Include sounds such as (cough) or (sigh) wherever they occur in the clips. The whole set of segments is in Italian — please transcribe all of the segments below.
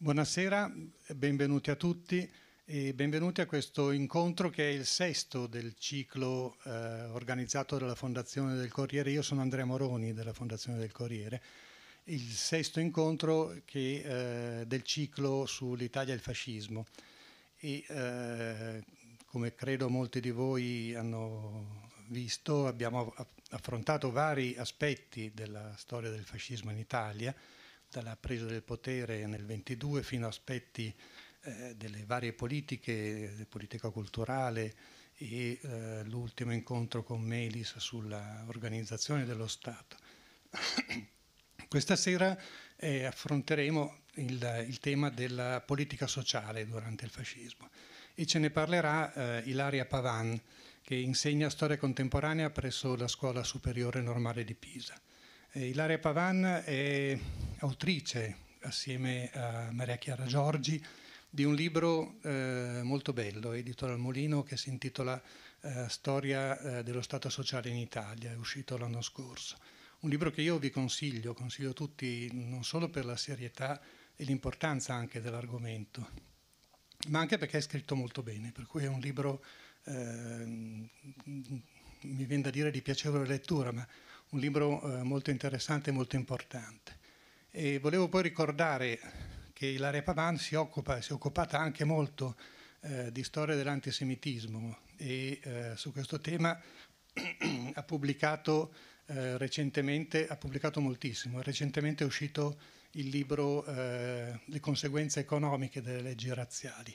Buonasera, benvenuti a tutti e benvenuti a questo incontro che è il sesto del ciclo eh, organizzato dalla Fondazione del Corriere. Io sono Andrea Moroni della Fondazione del Corriere. Il sesto incontro che, eh, del ciclo sull'Italia e il fascismo. E, eh, come credo molti di voi hanno visto, abbiamo affrontato vari aspetti della storia del fascismo in Italia, dalla presa del potere nel 22 fino a aspetti eh, delle varie politiche, eh, politica culturale e eh, l'ultimo incontro con Melis sull'organizzazione dello Stato. (clears throat) Questa sera eh, affronteremo il, il, tema della politica sociale durante il fascismo e ce ne parlerà eh, Ilaria Pavan che insegna storia contemporanea presso la Scuola Superiore Normale di Pisa. Eh, Ilaria Pavan è autrice, assieme a Maria Chiara Giorgi, di un libro eh, molto bello, edito dal Molino, che si intitola eh, Storia eh, dello Stato sociale in Italia, è uscito l'anno scorso. Un libro che io vi consiglio, consiglio a tutti, non solo per la serietà e l'importanza anche dell'argomento, ma anche perché è scritto molto bene, per cui è un libro, ehm, mi viene da dire, di piacevole lettura, ma un libro eh, molto interessante e molto importante. E volevo poi ricordare che Ilaria Pavan si, occupa, si è occupata anche molto eh, di storia dell'antisemitismo e eh, su questo tema (clears throat) ha pubblicato eh, recentemente, ha pubblicato moltissimo, recentemente è uscito il libro eh, Le conseguenze economiche delle leggi razziali,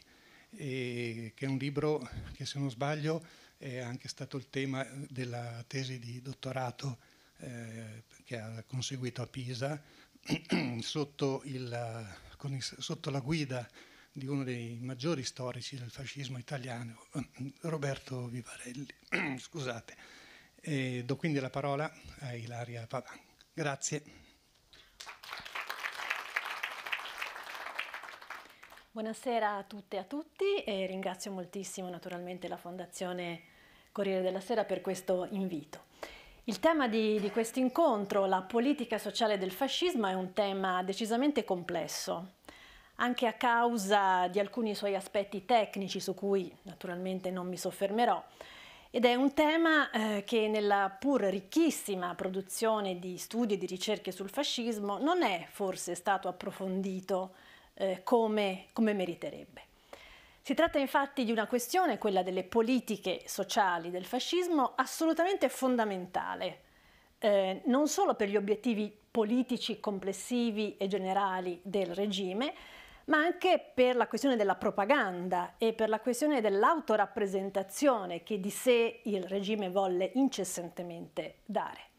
e, che è un libro che se non sbaglio è anche stato il tema della tesi di dottorato eh, che ha conseguito a Pisa (clears throat) sotto, il, il, sotto la guida di uno dei maggiori storici del fascismo italiano, (clears throat) Roberto Vivarelli. (clears throat) Scusate. E do quindi la parola a Ilaria Pavan. Grazie. Buonasera a tutte e a tutti e ringrazio moltissimo naturalmente la Fondazione Corriere della Sera per questo invito. Il tema di, di questo incontro, la politica sociale del fascismo, è un tema decisamente complesso, anche a causa di alcuni suoi aspetti tecnici su cui naturalmente non mi soffermerò. Ed è un tema eh, che nella pur ricchissima produzione di studi e di ricerche sul fascismo non è forse stato approfondito eh, come, come meriterebbe. Si tratta infatti di una questione, quella delle politiche sociali del fascismo, assolutamente fondamentale, eh, non solo per gli obiettivi politici complessivi e generali del regime, ma anche per la questione della propaganda e per la questione dell'autorappresentazione che di sé il regime volle incessantemente dare.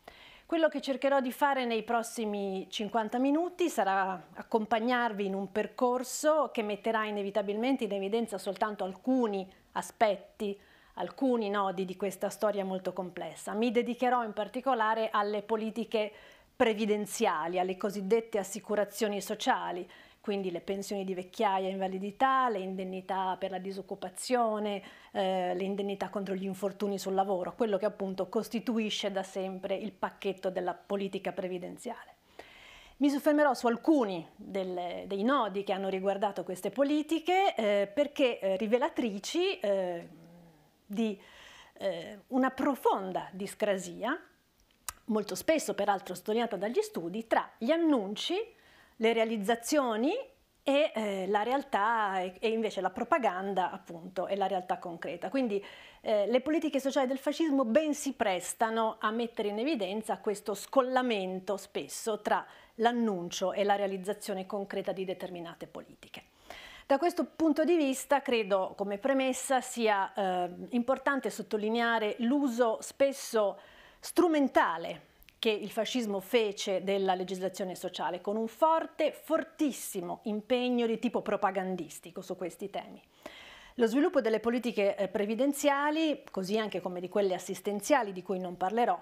Quello che cercherò di fare nei prossimi 50 minuti sarà accompagnarvi in un percorso che metterà inevitabilmente in evidenza soltanto alcuni aspetti, alcuni nodi di questa storia molto complessa. Mi dedicherò in particolare alle politiche previdenziali, alle cosiddette assicurazioni sociali, quindi le pensioni di vecchiaia e invalidità, le indennità per la disoccupazione, eh, le indennità contro gli infortuni sul lavoro, quello che appunto costituisce da sempre il pacchetto della politica previdenziale. Mi soffermerò su alcuni del, dei nodi che hanno riguardato queste politiche eh, perché eh, rivelatrici eh, di eh, una profonda discrasia molto spesso peraltro sottolineata dagli studi, tra gli annunci le realizzazioni e eh, la realtà e, e, invece la propaganda appunto è la realtà concreta. Quindi eh, le politiche sociali del fascismo ben si prestano a mettere in evidenza questo scollamento spesso tra l'annuncio e la realizzazione concreta di determinate politiche. Da questo punto di vista credo come premessa sia eh, importante sottolineare l'uso spesso strumentale che il fascismo fece della legislazione sociale, con un forte, fortissimo impegno di tipo propagandistico su questi temi. Lo sviluppo delle politiche eh, previdenziali, così anche come di quelle assistenziali di cui non parlerò,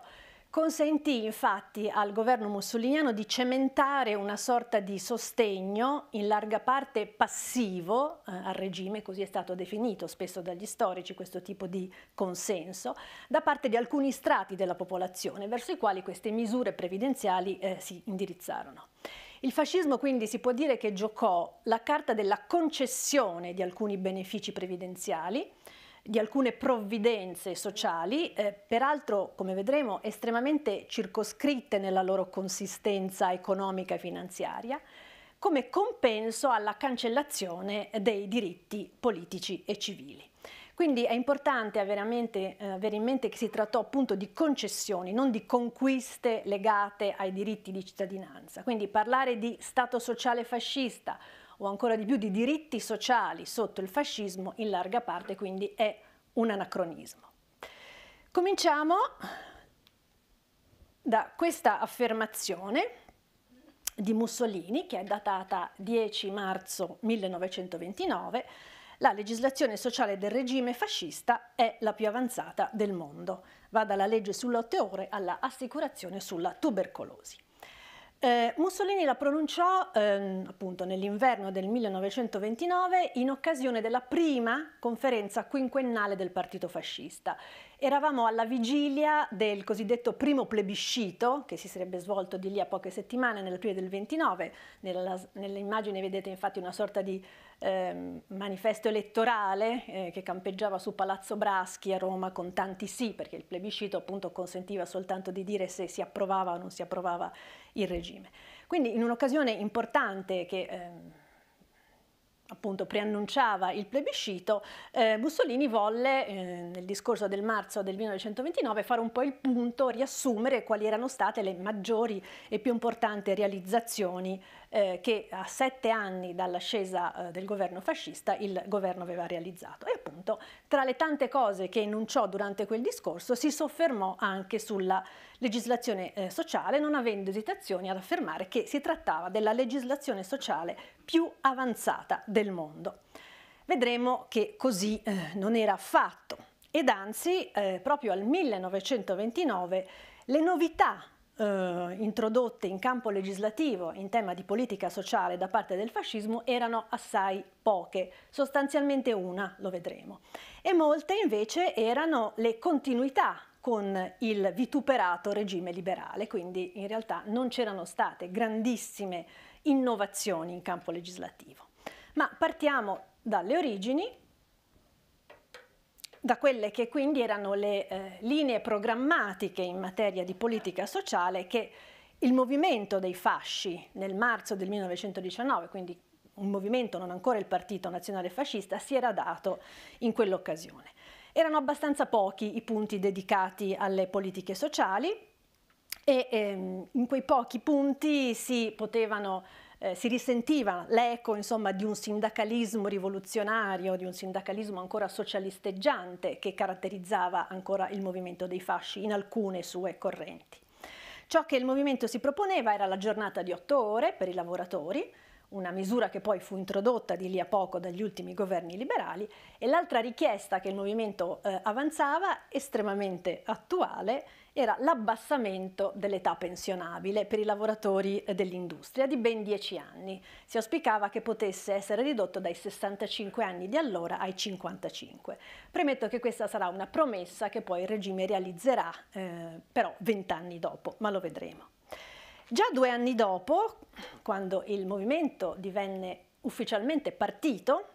Consentì infatti al governo mussoliniano di cementare una sorta di sostegno in larga parte passivo eh, al regime, così è stato definito spesso dagli storici questo tipo di consenso, da parte di alcuni strati della popolazione verso i quali queste misure previdenziali eh, si indirizzarono. Il fascismo quindi si può dire che giocò la carta della concessione di alcuni benefici previdenziali, di alcune provvidenze sociali, eh, peraltro, come vedremo, estremamente circoscritte nella loro consistenza economica e finanziaria, come compenso alla cancellazione dei diritti politici e civili. Quindi è importante eh, avere, in mente che si trattò appunto di concessioni, non di conquiste legate ai diritti di cittadinanza. Quindi parlare di Stato sociale fascista o ancora di più di diritti sociali sotto il fascismo in larga parte quindi è un anacronismo. Cominciamo da questa affermazione di Mussolini, che è datata 10 marzo 1929, la legislazione sociale del regime fascista è la più avanzata del mondo. Va dalla legge sulle otto ore alla assicurazione sulla tubercolosi. Eh, Mussolini la pronunciò ehm, appunto nell'inverno del 1929 in occasione della prima conferenza quinquennale del partito fascista. Eravamo alla vigilia del cosiddetto primo plebiscito che si sarebbe svolto di lì a poche settimane nell'aprile del 29. Nella, nell'immagine vedete infatti una sorta di ehm, manifesto elettorale eh, che campeggiava su Palazzo Braschi a Roma con tanti sì perché il plebiscito appunto consentiva soltanto di dire se si approvava o non si approvava il regime. Quindi in un'occasione importante che eh, appunto preannunciava il plebiscito, eh, Mussolini volle eh, nel discorso del marzo del 1929 fare un po' il punto, riassumere quali erano state le maggiori e più importanti realizzazioni eh, che a sette anni dall'ascesa eh, del governo fascista il governo aveva realizzato. E appunto tra le tante cose che enunciò durante quel discorso si soffermò anche sulla legislazione eh, sociale, non avendo esitazioni ad affermare che si trattava della legislazione sociale più avanzata del mondo. Vedremo che così eh, non era affatto ed anzi eh, proprio al 1929 le novità eh, introdotte in campo legislativo in tema di politica sociale da parte del fascismo erano assai poche, sostanzialmente una, lo vedremo. E molte invece erano le continuità con il vituperato regime liberale, quindi in realtà non c'erano state grandissime innovazioni in campo legislativo. Ma partiamo dalle origini, da quelle che quindi erano le eh, linee programmatiche in materia di politica sociale che il movimento dei fasci nel marzo del 1919, quindi un movimento, non ancora il Partito Nazionale Fascista, si era dato in quell'occasione. Erano abbastanza pochi i punti dedicati alle politiche sociali e ehm, in quei pochi punti si potevano eh, si risentiva l'eco insomma, di un sindacalismo rivoluzionario, di un sindacalismo ancora socialisteggiante che caratterizzava ancora il movimento dei fasci in alcune sue correnti. Ciò che il movimento si proponeva era la giornata di otto ore per i lavoratori, una misura che poi fu introdotta di lì a poco dagli ultimi governi liberali, e l'altra richiesta che il movimento eh, avanzava, estremamente attuale, era l'abbassamento dell'età pensionabile per i lavoratori dell'industria di ben 10 anni. Si auspicava che potesse essere ridotto dai 65 anni di allora ai 55. Premetto che questa sarà una promessa che poi il regime realizzerà eh, però 20 anni dopo, ma lo vedremo. Già due anni dopo, quando il movimento divenne ufficialmente partito,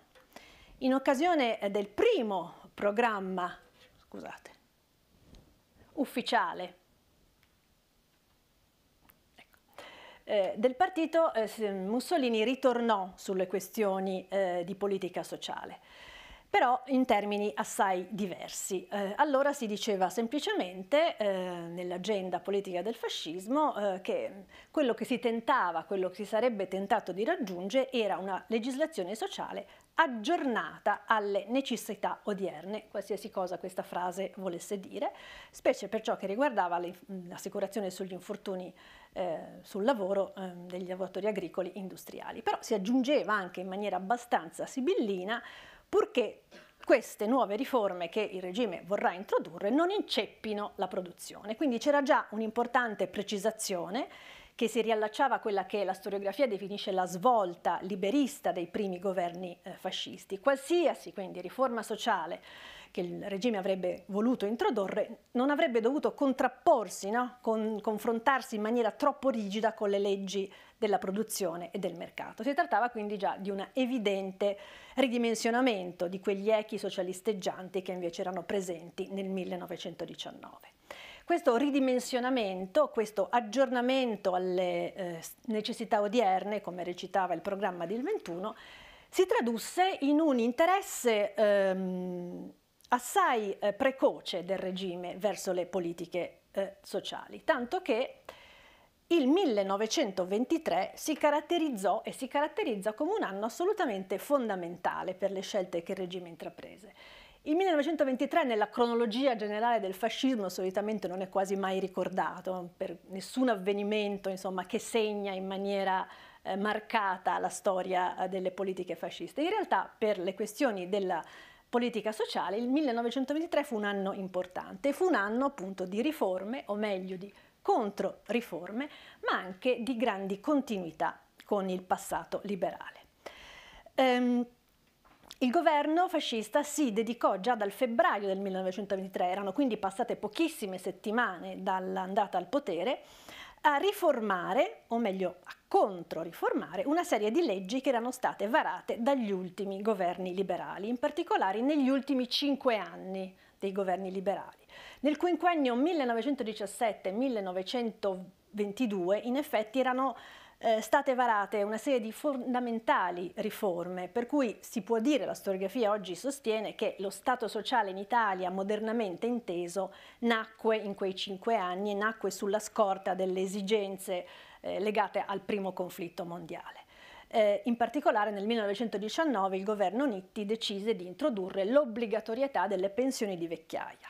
in occasione del primo programma, scusate, ufficiale ecco, Eh, del partito eh, Mussolini ritornò sulle questioni eh, di politica sociale però in termini assai diversi. Eh, allora si diceva semplicemente eh, nell'agenda politica del fascismo eh, che quello che si tentava, quello che si sarebbe tentato di raggiungere era una legislazione sociale aggiornata alle necessità odierne, qualsiasi cosa questa frase volesse dire, specie per ciò che riguardava l'assicurazione sugli infortuni eh, sul lavoro eh, degli lavoratori agricoli industriali. Però si aggiungeva anche in maniera abbastanza sibillina purché queste nuove riforme che il regime vorrà introdurre non inceppino la produzione. Quindi c'era già un'importante precisazione che si riallacciava a quella che la storiografia definisce la svolta liberista dei primi governi eh, fascisti. Qualsiasi quindi riforma sociale che il regime avrebbe voluto introdurre non avrebbe dovuto contrapporsi, no? Con, confrontarsi in maniera troppo rigida con le leggi della produzione e del mercato. Si trattava quindi già di un evidente ridimensionamento di quegli echi socialisteggianti che invece erano presenti nel 1919. Questo ridimensionamento, questo aggiornamento alle eh, necessità odierne, come recitava il programma del 21, si tradusse in un interesse ehm, assai eh, precoce del regime verso le politiche eh, sociali, tanto che il 1923 si caratterizzò e si caratterizza come un anno assolutamente fondamentale per le scelte che il regime intraprese. Il 1923 nella cronologia generale del fascismo solitamente non è quasi mai ricordato per nessun avvenimento insomma, che segna in maniera eh, marcata la storia eh, delle politiche fasciste. In realtà per le questioni della politica sociale il 1923 fu un anno importante, fu un anno appunto di riforme o meglio di contro riforme, ma anche di grandi continuità con il passato liberale. Ehm, il governo fascista si dedicò già dal febbraio del 1923, erano quindi passate pochissime settimane dall'andata al potere, a riformare, o meglio a controriformare, una serie di leggi che erano state varate dagli ultimi governi liberali, in particolare negli ultimi cinque anni dei governi liberali. Nel quinquennio 1917-1922 in effetti erano eh, state varate una serie di fondamentali riforme, per cui si può dire, la storiografia oggi sostiene, che lo Stato sociale in Italia, modernamente inteso, nacque in quei cinque anni e nacque sulla scorta delle esigenze eh, legate al primo conflitto mondiale. Eh, in particolare nel 1919 il governo Nitti decise di introdurre l'obbligatorietà delle pensioni di vecchiaia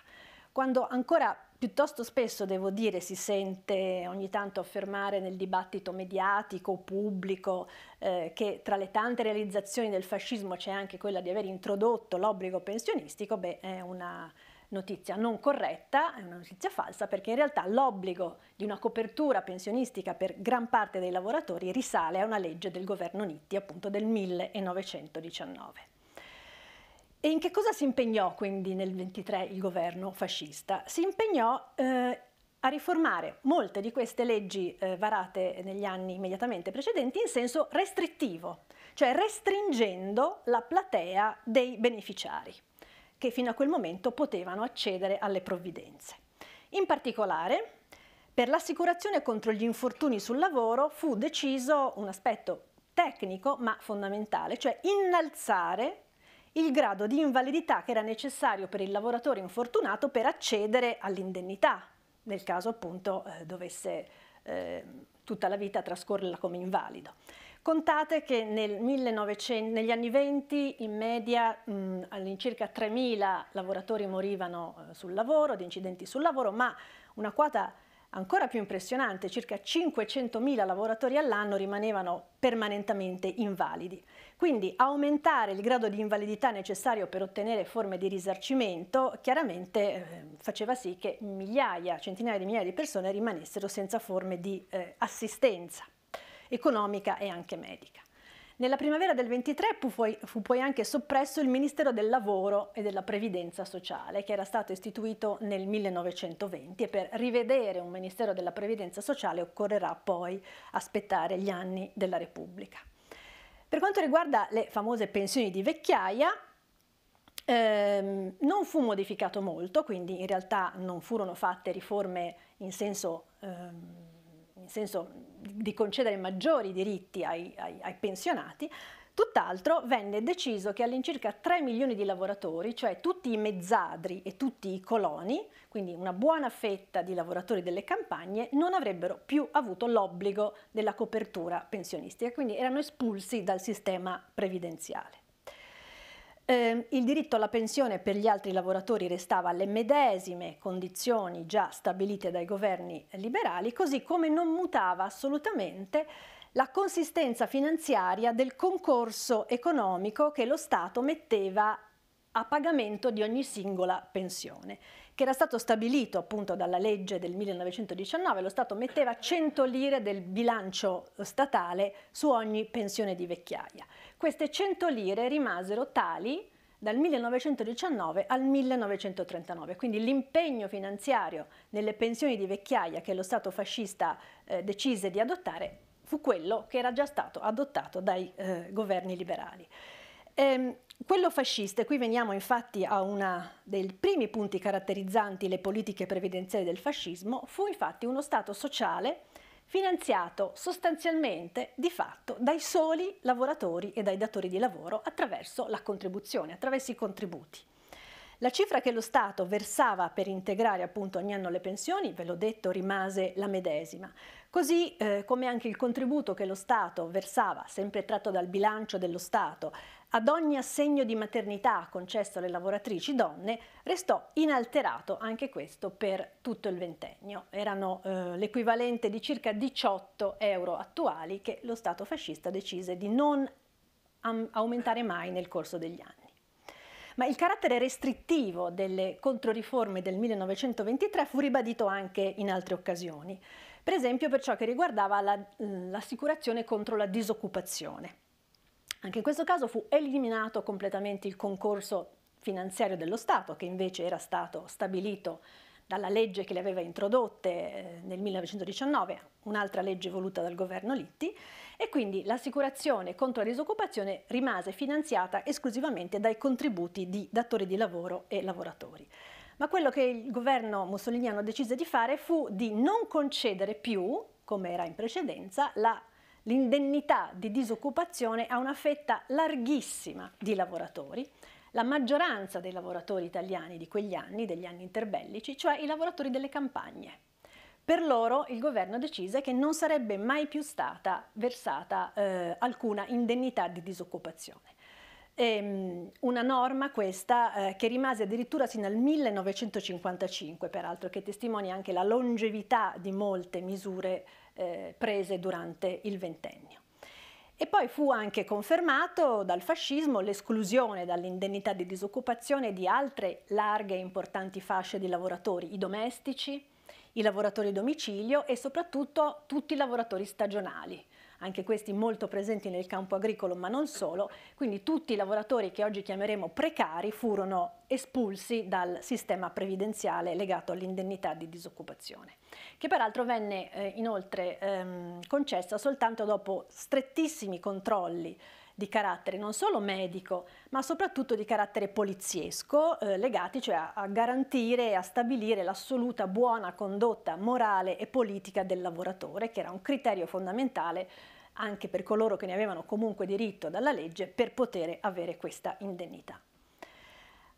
quando ancora piuttosto spesso, devo dire, si sente ogni tanto affermare nel dibattito mediatico, pubblico, eh, che tra le tante realizzazioni del fascismo c'è anche quella di aver introdotto l'obbligo pensionistico, beh, è una notizia non corretta, è una notizia falsa, perché in realtà l'obbligo di una copertura pensionistica per gran parte dei lavoratori risale a una legge del governo Nitti, appunto del 1919. E in che cosa si impegnò quindi nel 23 il governo fascista? Si impegnò eh, a riformare molte di queste leggi eh, varate negli anni immediatamente precedenti in senso restrittivo, cioè restringendo la platea dei beneficiari che fino a quel momento potevano accedere alle provvidenze. In particolare, per l'assicurazione contro gli infortuni sul lavoro fu deciso un aspetto tecnico ma fondamentale, cioè innalzare il grado di invalidità che era necessario per il lavoratore infortunato per accedere all'indennità, nel caso appunto eh, dovesse eh, tutta la vita trascorrerla come invalido. Contate che nel 1900, negli anni 20 in media all'incirca 3.000 lavoratori morivano eh, sul lavoro, di incidenti sul lavoro, ma una quota Ancora più impressionante, circa 500.000 lavoratori all'anno rimanevano permanentemente invalidi. Quindi aumentare il grado di invalidità necessario per ottenere forme di risarcimento chiaramente eh, faceva sì che migliaia, centinaia di migliaia di persone rimanessero senza forme di eh, assistenza economica e anche medica. Nella primavera del 23 fu, poi, fu poi anche soppresso il Ministero del Lavoro e della Previdenza Sociale, che era stato istituito nel 1920 e per rivedere un Ministero della Previdenza Sociale occorrerà poi aspettare gli anni della Repubblica. Per quanto riguarda le famose pensioni di vecchiaia, ehm, non fu modificato molto, quindi in realtà non furono fatte riforme in senso... Ehm, nel senso di concedere maggiori diritti ai, ai, ai pensionati, Tutt'altro venne deciso che all'incirca 3 milioni di lavoratori, cioè tutti i mezzadri e tutti i coloni, quindi una buona fetta di lavoratori delle campagne, non avrebbero più avuto l'obbligo della copertura pensionistica, quindi erano espulsi dal sistema previdenziale. Eh, il diritto alla pensione per gli altri lavoratori restava alle medesime condizioni già stabilite dai governi liberali, così come non mutava assolutamente la consistenza finanziaria del concorso economico che lo Stato metteva a pagamento di ogni singola pensione che era stato stabilito appunto dalla legge del 1919, lo Stato metteva 100 lire del bilancio statale su ogni pensione di vecchiaia. Queste 100 lire rimasero tali dal 1919 al 1939, quindi l'impegno finanziario nelle pensioni di vecchiaia che lo Stato fascista eh, decise di adottare fu quello che era già stato adottato dai eh, governi liberali. Ehm, quello fascista, e qui veniamo infatti a uno dei primi punti caratterizzanti le politiche previdenziali del fascismo, fu infatti uno Stato sociale finanziato sostanzialmente di fatto dai soli lavoratori e dai datori di lavoro attraverso la contribuzione, attraverso i contributi. La cifra che lo Stato versava per integrare appunto ogni anno le pensioni, ve l'ho detto, rimase la medesima, così eh, come anche il contributo che lo Stato versava, sempre tratto dal bilancio dello Stato, ad ogni assegno di maternità concesso alle lavoratrici donne restò inalterato anche questo per tutto il ventennio. Erano eh, l'equivalente di circa 18 euro attuali che lo Stato fascista decise di non aumentare mai nel corso degli anni. Ma il carattere restrittivo delle controriforme del 1923 fu ribadito anche in altre occasioni, per esempio per ciò che riguardava l'assicurazione contro la disoccupazione. Anche in questo caso fu eliminato completamente il concorso finanziario dello Stato, che invece era stato stabilito dalla legge che le aveva introdotte eh, nel 1919, un'altra legge voluta dal governo Litti, e quindi l'assicurazione contro la disoccupazione rimase finanziata esclusivamente dai contributi di datori di lavoro e lavoratori. Ma quello che il governo mussoliniano decise di fare fu di non concedere più, come era in precedenza, la l'indennità di disoccupazione a una fetta larghissima di lavoratori, la maggioranza dei lavoratori italiani di quegli anni, degli anni interbellici, cioè i lavoratori delle campagne. Per loro il governo decise che non sarebbe mai più stata versata eh, alcuna indennità di disoccupazione ehm, una norma questa eh, che rimase addirittura fino al 1955, peraltro, che testimonia anche la longevità di molte misure eh, prese durante il ventennio. E poi fu anche confermato dal fascismo l'esclusione dall'indennità di disoccupazione di altre larghe e importanti fasce di lavoratori, i domestici, i lavoratori a domicilio e soprattutto tutti i lavoratori stagionali, anche questi molto presenti nel campo agricolo, ma non solo. Quindi tutti i lavoratori che oggi chiameremo precari furono espulsi dal sistema previdenziale legato all'indennità di disoccupazione, che peraltro venne eh, inoltre ehm, concessa soltanto dopo strettissimi controlli di carattere non solo medico, ma soprattutto di carattere poliziesco, eh, legati cioè a, a garantire e a stabilire l'assoluta buona condotta morale e politica del lavoratore, che era un criterio fondamentale anche per coloro che ne avevano comunque diritto dalla legge per poter avere questa indennità.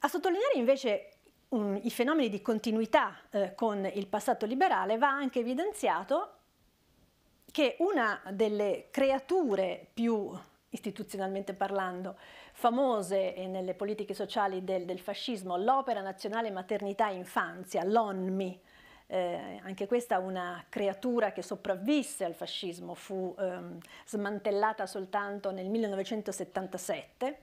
A sottolineare invece um, i fenomeni di continuità eh, con il passato liberale va anche evidenziato che una delle creature più istituzionalmente parlando, famose nelle politiche sociali del, del fascismo, l'Opera Nazionale Maternità e Infanzia, l'ONMI, eh, anche questa una creatura che sopravvisse al fascismo, fu ehm, smantellata soltanto nel 1977,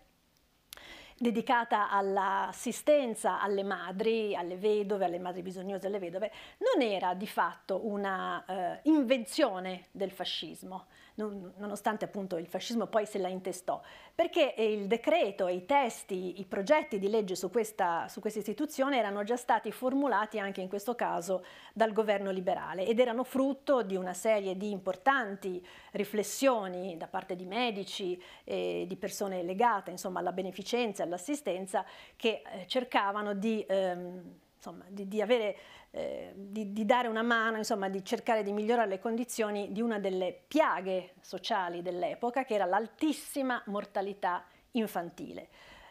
dedicata all'assistenza alle madri, alle vedove, alle madri bisognose, alle vedove, non era di fatto una eh, invenzione del fascismo, non, nonostante appunto il fascismo poi se la intestò, perché eh, il decreto, e i testi, i progetti di legge su questa, su questa istituzione erano già stati formulati anche in questo caso dal governo liberale ed erano frutto di una serie di importanti riflessioni da parte di medici e di persone legate insomma alla beneficenza, e all'assistenza, che eh, cercavano di... Ehm, insomma, di, di, avere, eh, di, di, dare una mano, insomma, di cercare di migliorare le condizioni di una delle piaghe sociali dell'epoca, che era l'altissima mortalità infantile.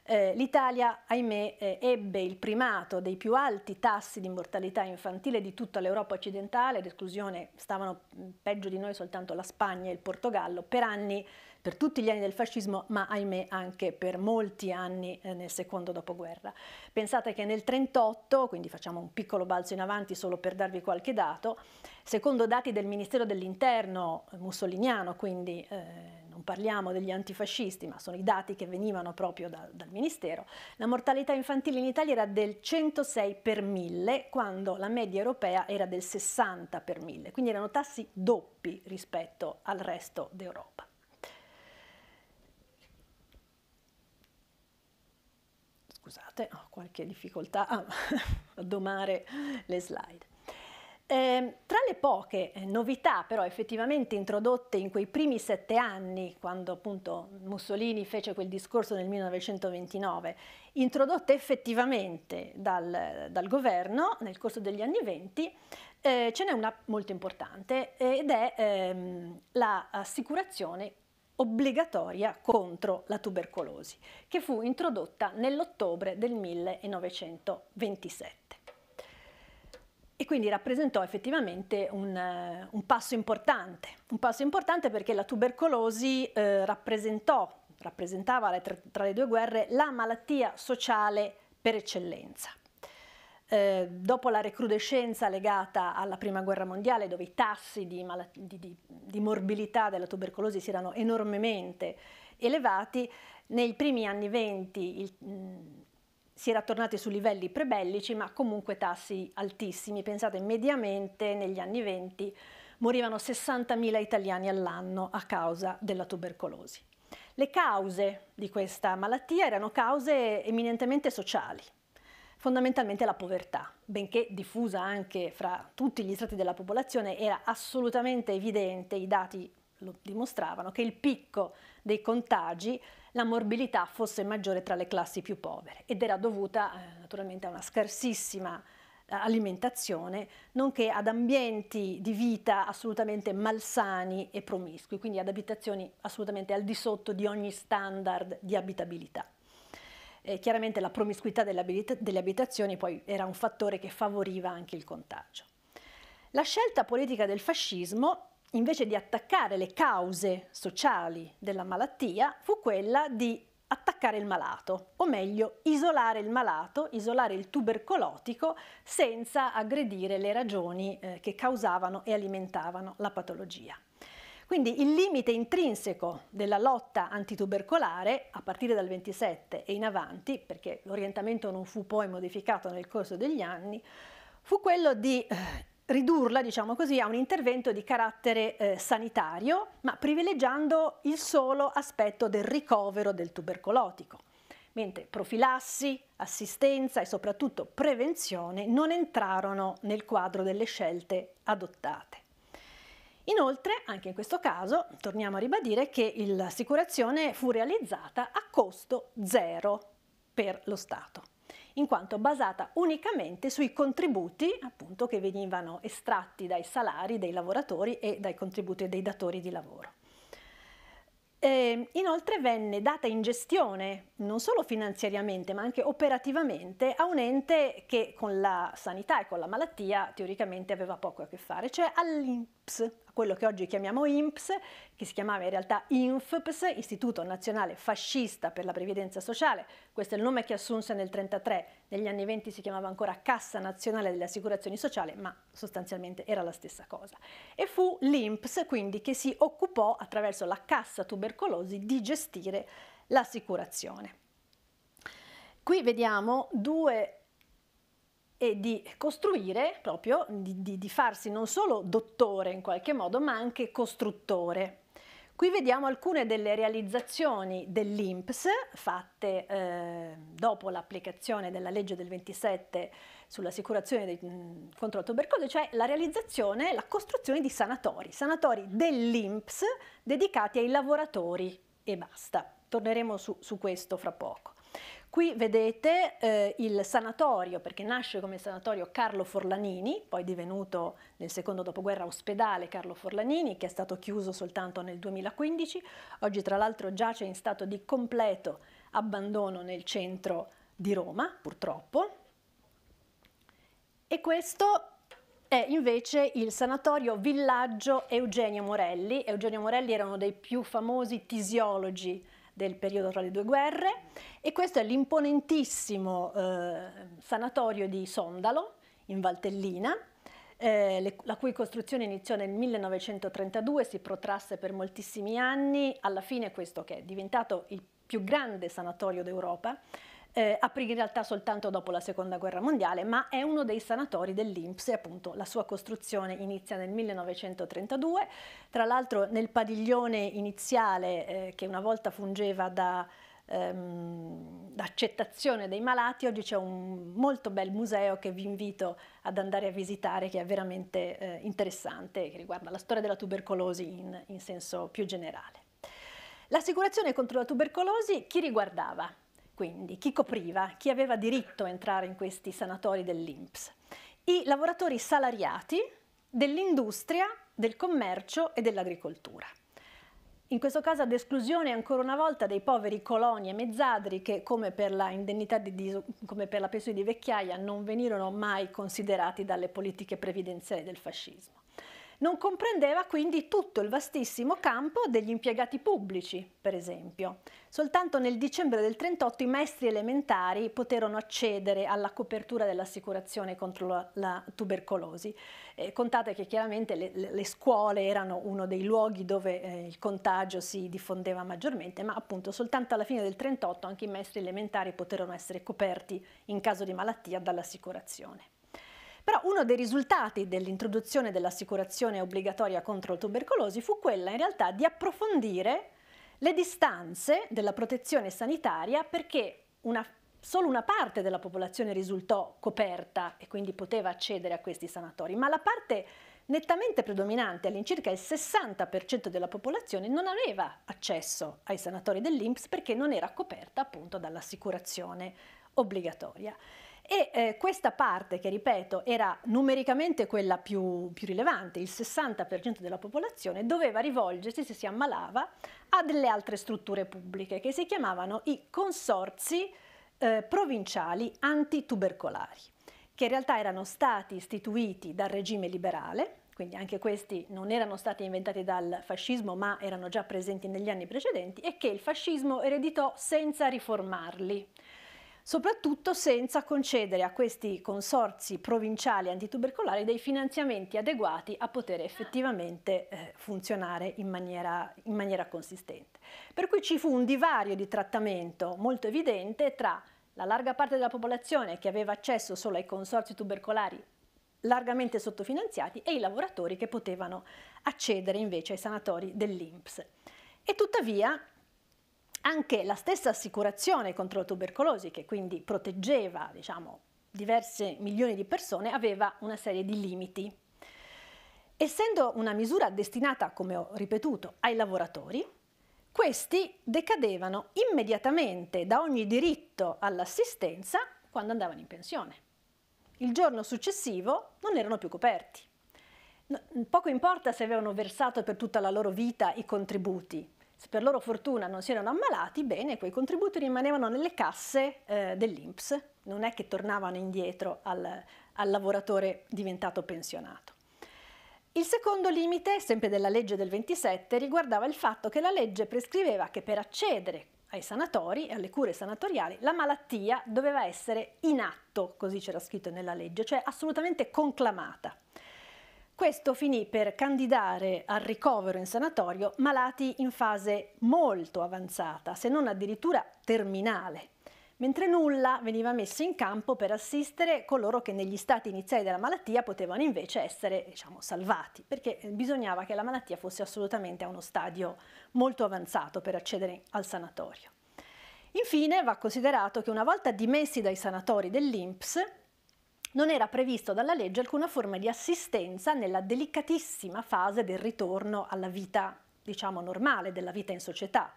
Eh, L'Italia, ahimè, eh, ebbe il primato dei più alti tassi di mortalità infantile di tutta l'Europa occidentale, ad esclusione stavano peggio di noi soltanto la Spagna e il Portogallo, per anni per tutti gli anni del fascismo, ma ahimè anche per molti anni eh, nel secondo dopoguerra. Pensate che nel 1938, quindi facciamo un piccolo balzo in avanti solo per darvi qualche dato, secondo dati del Ministero dell'Interno eh, mussoliniano, quindi eh, non parliamo degli antifascisti, ma sono i dati che venivano proprio da, dal Ministero, la mortalità infantile in Italia era del 106 per mille, quando la media europea era del 60 per mille, quindi erano tassi doppi rispetto al resto d'Europa. scusate, ho qualche difficoltà a, (laughs) domare le slide. Eh, tra le poche eh, novità però effettivamente introdotte in quei primi sette anni, quando appunto Mussolini fece quel discorso nel 1929, introdotte effettivamente dal, dal governo nel corso degli anni venti, eh, ce n'è una molto importante ed è ehm, l'assicurazione obbligatoria contro la tubercolosi, che fu introdotta nell'ottobre del 1927. E quindi rappresentò effettivamente un, un, passo importante, un passo importante perché la tubercolosi eh, rappresentava tra le due guerre la malattia sociale per eccellenza. Eh, dopo la recrudescenza legata alla prima guerra mondiale, dove i tassi di, di, di, di, morbilità della tubercolosi si erano enormemente elevati, nei primi anni 20 il, mh, si era tornati su livelli prebellici, ma comunque tassi altissimi. Pensate, mediamente negli anni 20 morivano 60.000 italiani all'anno a causa della tubercolosi. Le cause di questa malattia erano cause eminentemente sociali fondamentalmente la povertà. Benché diffusa anche fra tutti gli strati della popolazione, era assolutamente evidente, i dati lo dimostravano, che il picco dei contagi, la morbilità fosse maggiore tra le classi più povere ed era dovuta eh, naturalmente a una scarsissima eh, alimentazione, nonché ad ambienti di vita assolutamente malsani e promiscui, quindi ad abitazioni assolutamente al di sotto di ogni standard di abitabilità eh, chiaramente la promiscuità delle, abita- delle abitazioni poi era un fattore che favoriva anche il contagio. La scelta politica del fascismo invece di attaccare le cause sociali della malattia, fu quella di attaccare il malato, o meglio isolare il malato, isolare il tubercolotico senza aggredire le ragioni eh, che causavano e alimentavano la patologia. Quindi il limite intrinseco della lotta antitubercolare a partire dal 27 e in avanti, perché l'orientamento non fu poi modificato nel corso degli anni, fu quello di eh, ridurla, diciamo così, a un intervento di carattere eh, sanitario, ma privilegiando il solo aspetto del ricovero del tubercolotico, mentre profilassi, assistenza e soprattutto prevenzione non entrarono nel quadro delle scelte adottate. Inoltre, anche in questo caso, torniamo a ribadire che l'assicurazione fu realizzata a costo zero per lo Stato, in quanto basata unicamente sui contributi appunto, che venivano estratti dai salari dei lavoratori e dai contributi dei datori di lavoro. E ehm, inoltre venne data in gestione, non solo finanziariamente, ma anche operativamente, a un ente che con la sanità e con la malattia teoricamente aveva poco a che fare, cioè all'INPS, quello che oggi chiamiamo INPS, che si chiamava in realtà INFPS, Istituto Nazionale Fascista per la Previdenza Sociale, questo è il nome che assunse nel 1933, negli anni 20 si chiamava ancora Cassa Nazionale delle Assicurazioni Sociali, ma sostanzialmente era la stessa cosa. E fu l'INPS quindi che si occupò attraverso la Cassa Tubercolosi di gestire l'assicurazione. Qui vediamo due e di costruire proprio, di, di, di farsi non solo dottore in qualche modo, ma anche costruttore. Qui vediamo alcune delle realizzazioni dell'INPS fatte eh, dopo l'applicazione della legge del 27 sull'assicurazione dei, mh, contro la tubercolosi, cioè la realizzazione, la costruzione di sanatori, sanatori dell'INPS dedicati ai lavoratori e basta. Torneremo su, su questo fra poco. Qui vedete eh, il sanatorio, perché nasce come sanatorio Carlo Forlanini, poi divenuto nel secondo dopoguerra ospedale Carlo Forlanini, che è stato chiuso soltanto nel 2015. Oggi tra l'altro giace in stato di completo abbandono nel centro di Roma, purtroppo. E questo è invece il sanatorio Villaggio Eugenio Morelli. Eugenio Morelli era uno dei più famosi tisiologi del periodo tra le due guerre e questo è l'imponentissimo eh, sanatorio di Sondalo in Valtellina, eh, le, la cui costruzione iniziò nel 1932, si protrasse per moltissimi anni, alla fine questo che è diventato il più grande sanatorio d'Europa, eh, aprì in realtà soltanto dopo la seconda guerra mondiale, ma è uno dei sanatori dell'Inps e appunto la sua costruzione inizia nel 1932, tra l'altro nel padiglione iniziale eh, che una volta fungeva da ehm, d'accettazione dei malati, oggi c'è un molto bel museo che vi invito ad andare a visitare che è veramente eh, interessante, che riguarda la storia della tubercolosi in, in senso più generale. L'assicurazione contro la tubercolosi chi riguardava? Quindi chi copriva, chi aveva diritto a entrare in questi sanatori dell'INPS? I lavoratori salariati dell'industria, del commercio e dell'agricoltura. In questo caso ad esclusione ancora una volta dei poveri coloni e mezzadri che come per la, di, come per la pensione di vecchiaia non venirono mai considerati dalle politiche previdenziali del fascismo. Non comprendeva quindi tutto il vastissimo campo degli impiegati pubblici, per esempio. Soltanto nel dicembre del 38 i maestri elementari poterono accedere alla copertura dell'assicurazione contro la, la tubercolosi. Eh, contate che chiaramente le, le, scuole erano uno dei luoghi dove eh, il contagio si diffondeva maggiormente, ma appunto soltanto alla fine del 38 anche i maestri elementari poterono essere coperti in caso di malattia dall'assicurazione. Però uno dei risultati dell'introduzione dell'assicurazione obbligatoria contro la tubercolosi fu quella in realtà di approfondire le distanze della protezione sanitaria perché una, solo una parte della popolazione risultò coperta e quindi poteva accedere a questi sanatori, ma la parte nettamente predominante, all'incirca il 60% della popolazione non aveva accesso ai sanatori dell'INPS perché non era coperta appunto dall'assicurazione obbligatoria. E eh, questa parte, che ripeto, era numericamente quella più, più rilevante, il 60% della popolazione, doveva rivolgersi, se si ammalava, a delle altre strutture pubbliche che si chiamavano i consorzi eh, provinciali antitubercolari, che in realtà erano stati istituiti dal regime liberale, quindi anche questi non erano stati inventati dal fascismo ma erano già presenti negli anni precedenti, e che il fascismo ereditò senza riformarli soprattutto senza concedere a questi consorzi provinciali antitubercolari dei finanziamenti adeguati a poter effettivamente eh, funzionare in maniera, in maniera consistente. Per cui ci fu un divario di trattamento molto evidente tra la larga parte della popolazione che aveva accesso solo ai consorzi tubercolari largamente sottofinanziati e i lavoratori che potevano accedere invece ai sanatori dell'INPS. E tuttavia anche la stessa assicurazione contro la tubercolosi, che quindi proteggeva diciamo, diverse milioni di persone, aveva una serie di limiti. Essendo una misura destinata, come ho ripetuto, ai lavoratori, questi decadevano immediatamente da ogni diritto all'assistenza quando andavano in pensione. Il giorno successivo non erano più coperti. Poco importa se avevano versato per tutta la loro vita i contributi, se per loro fortuna non si erano ammalati, bene, quei contributi rimanevano nelle casse eh, dell'INPS, non è che tornavano indietro al, al lavoratore diventato pensionato. Il secondo limite, sempre della legge del 27, riguardava il fatto che la legge prescriveva che per accedere ai sanatori e alle cure sanatoriali la malattia doveva essere in atto, così c'era scritto nella legge, cioè assolutamente conclamata. Questo finì per candidare al ricovero in sanatorio malati in fase molto avanzata, se non addirittura terminale, mentre nulla veniva messo in campo per assistere coloro che negli stati iniziali della malattia potevano invece essere diciamo, salvati, perché eh, bisognava che la malattia fosse assolutamente a uno stadio molto avanzato per accedere al sanatorio. Infine va considerato che una volta dimessi dai sanatori dell'INPS, non era previsto dalla legge alcuna forma di assistenza nella delicatissima fase del ritorno alla vita, diciamo, normale, della vita in società.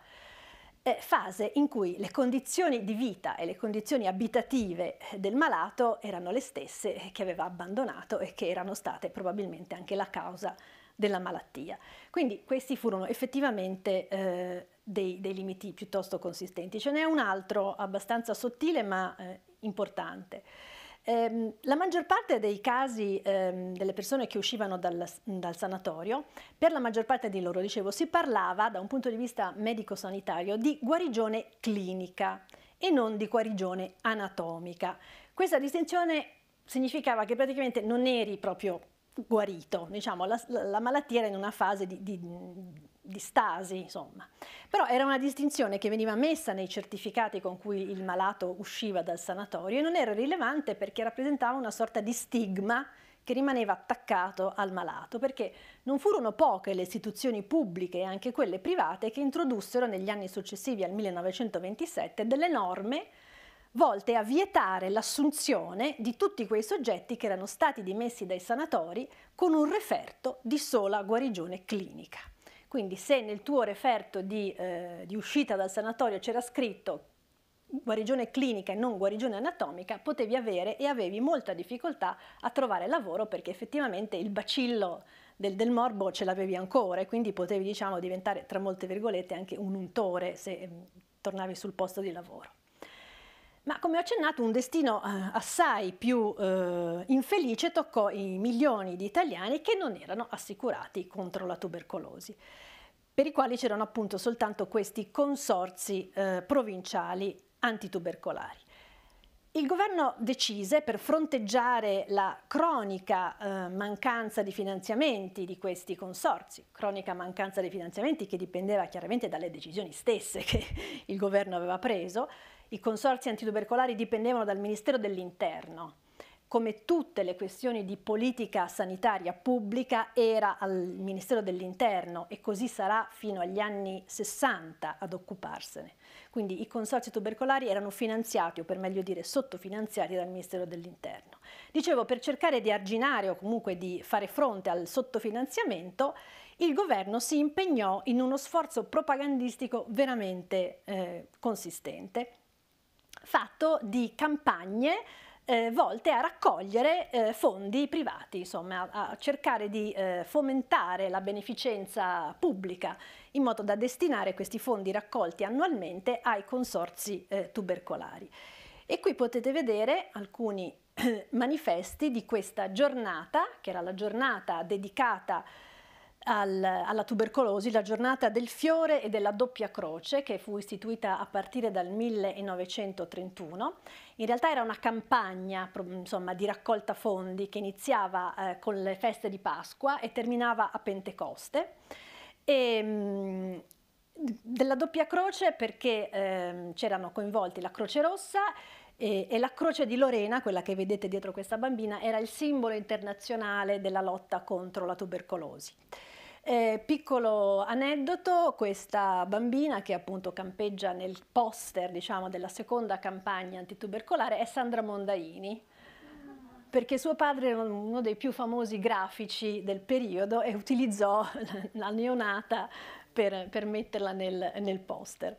Eh, fase in cui le condizioni di vita e le condizioni abitative eh, del malato erano le stesse che aveva abbandonato e che erano state probabilmente anche la causa della malattia. Quindi questi furono effettivamente eh, dei, dei, limiti piuttosto consistenti. Ce n'è un altro abbastanza sottile ma eh, importante. Eh, la maggior parte dei casi eh, delle persone che uscivano dal, dal, sanatorio, per la maggior parte di loro, dicevo, si parlava da un punto di vista medico-sanitario di guarigione clinica e non di guarigione anatomica. Questa distinzione significava che praticamente non eri proprio guarito, diciamo, la, la malattia era in una fase di, di di stasi, insomma. Però era una distinzione che veniva messa nei certificati con cui il malato usciva dal sanatorio e non era rilevante perché rappresentava una sorta di stigma che rimaneva attaccato al malato, perché non furono poche le istituzioni pubbliche e anche quelle private che introdussero negli anni successivi al 1927 delle norme volte a vietare l'assunzione di tutti quei soggetti che erano stati dimessi dai sanatori con un referto di sola guarigione clinica. Quindi se nel tuo referto di, eh, di uscita dal sanatorio c'era scritto guarigione clinica e non guarigione anatomica, potevi avere e avevi molta difficoltà a trovare lavoro perché effettivamente il bacillo del, del morbo ce l'avevi ancora e quindi potevi diciamo diventare tra molte virgolette anche un untore se mm, tornavi sul posto di lavoro. Ma come ho accennato, un destino eh, assai più eh, infelice toccò i milioni di italiani che non erano assicurati contro la tubercolosi, per i quali c'erano appunto soltanto questi consorzi eh, provinciali antitubercolari. Il governo decise per fronteggiare la cronica eh, mancanza di finanziamenti di questi consorzi, cronica mancanza di finanziamenti che dipendeva chiaramente dalle decisioni stesse (laughs) che il governo aveva preso, i consorzi antitubercolari dipendevano dal Ministero dell'Interno. Come tutte le questioni di politica sanitaria pubblica era al Ministero dell'Interno e così sarà fino agli anni 60 ad occuparsene. Quindi i consorzi tubercolari erano finanziati, o per meglio dire sottofinanziati, dal Ministero dell'Interno. Dicevo, per cercare di arginare o comunque di fare fronte al sottofinanziamento, il governo si impegnò in uno sforzo propagandistico veramente eh, consistente fatto di campagne eh, volte a raccogliere eh, fondi privati, insomma, a, a cercare di eh, fomentare la beneficenza pubblica in modo da destinare questi fondi raccolti annualmente ai consorzi eh, tubercolari. E qui potete vedere alcuni eh, manifesti di questa giornata, che era la giornata dedicata al, alla tubercolosi la giornata del fiore e della doppia croce che fu istituita a partire dal 1931. In realtà era una campagna insomma, di raccolta fondi che iniziava eh, con le feste di Pasqua e terminava a Pentecoste. E, ehm, mh, della doppia croce perché eh, c'erano coinvolti la Croce Rossa e, e, la Croce di Lorena, quella che vedete dietro questa bambina, era il simbolo internazionale della lotta contro la tubercolosi. Eh, piccolo aneddoto, questa bambina che appunto campeggia nel poster diciamo, della seconda campagna antitubercolare è Sandra Mondaini, perché suo padre era uno dei più famosi grafici del periodo e utilizzò (laughs) la neonata per, per metterla nel, nel poster.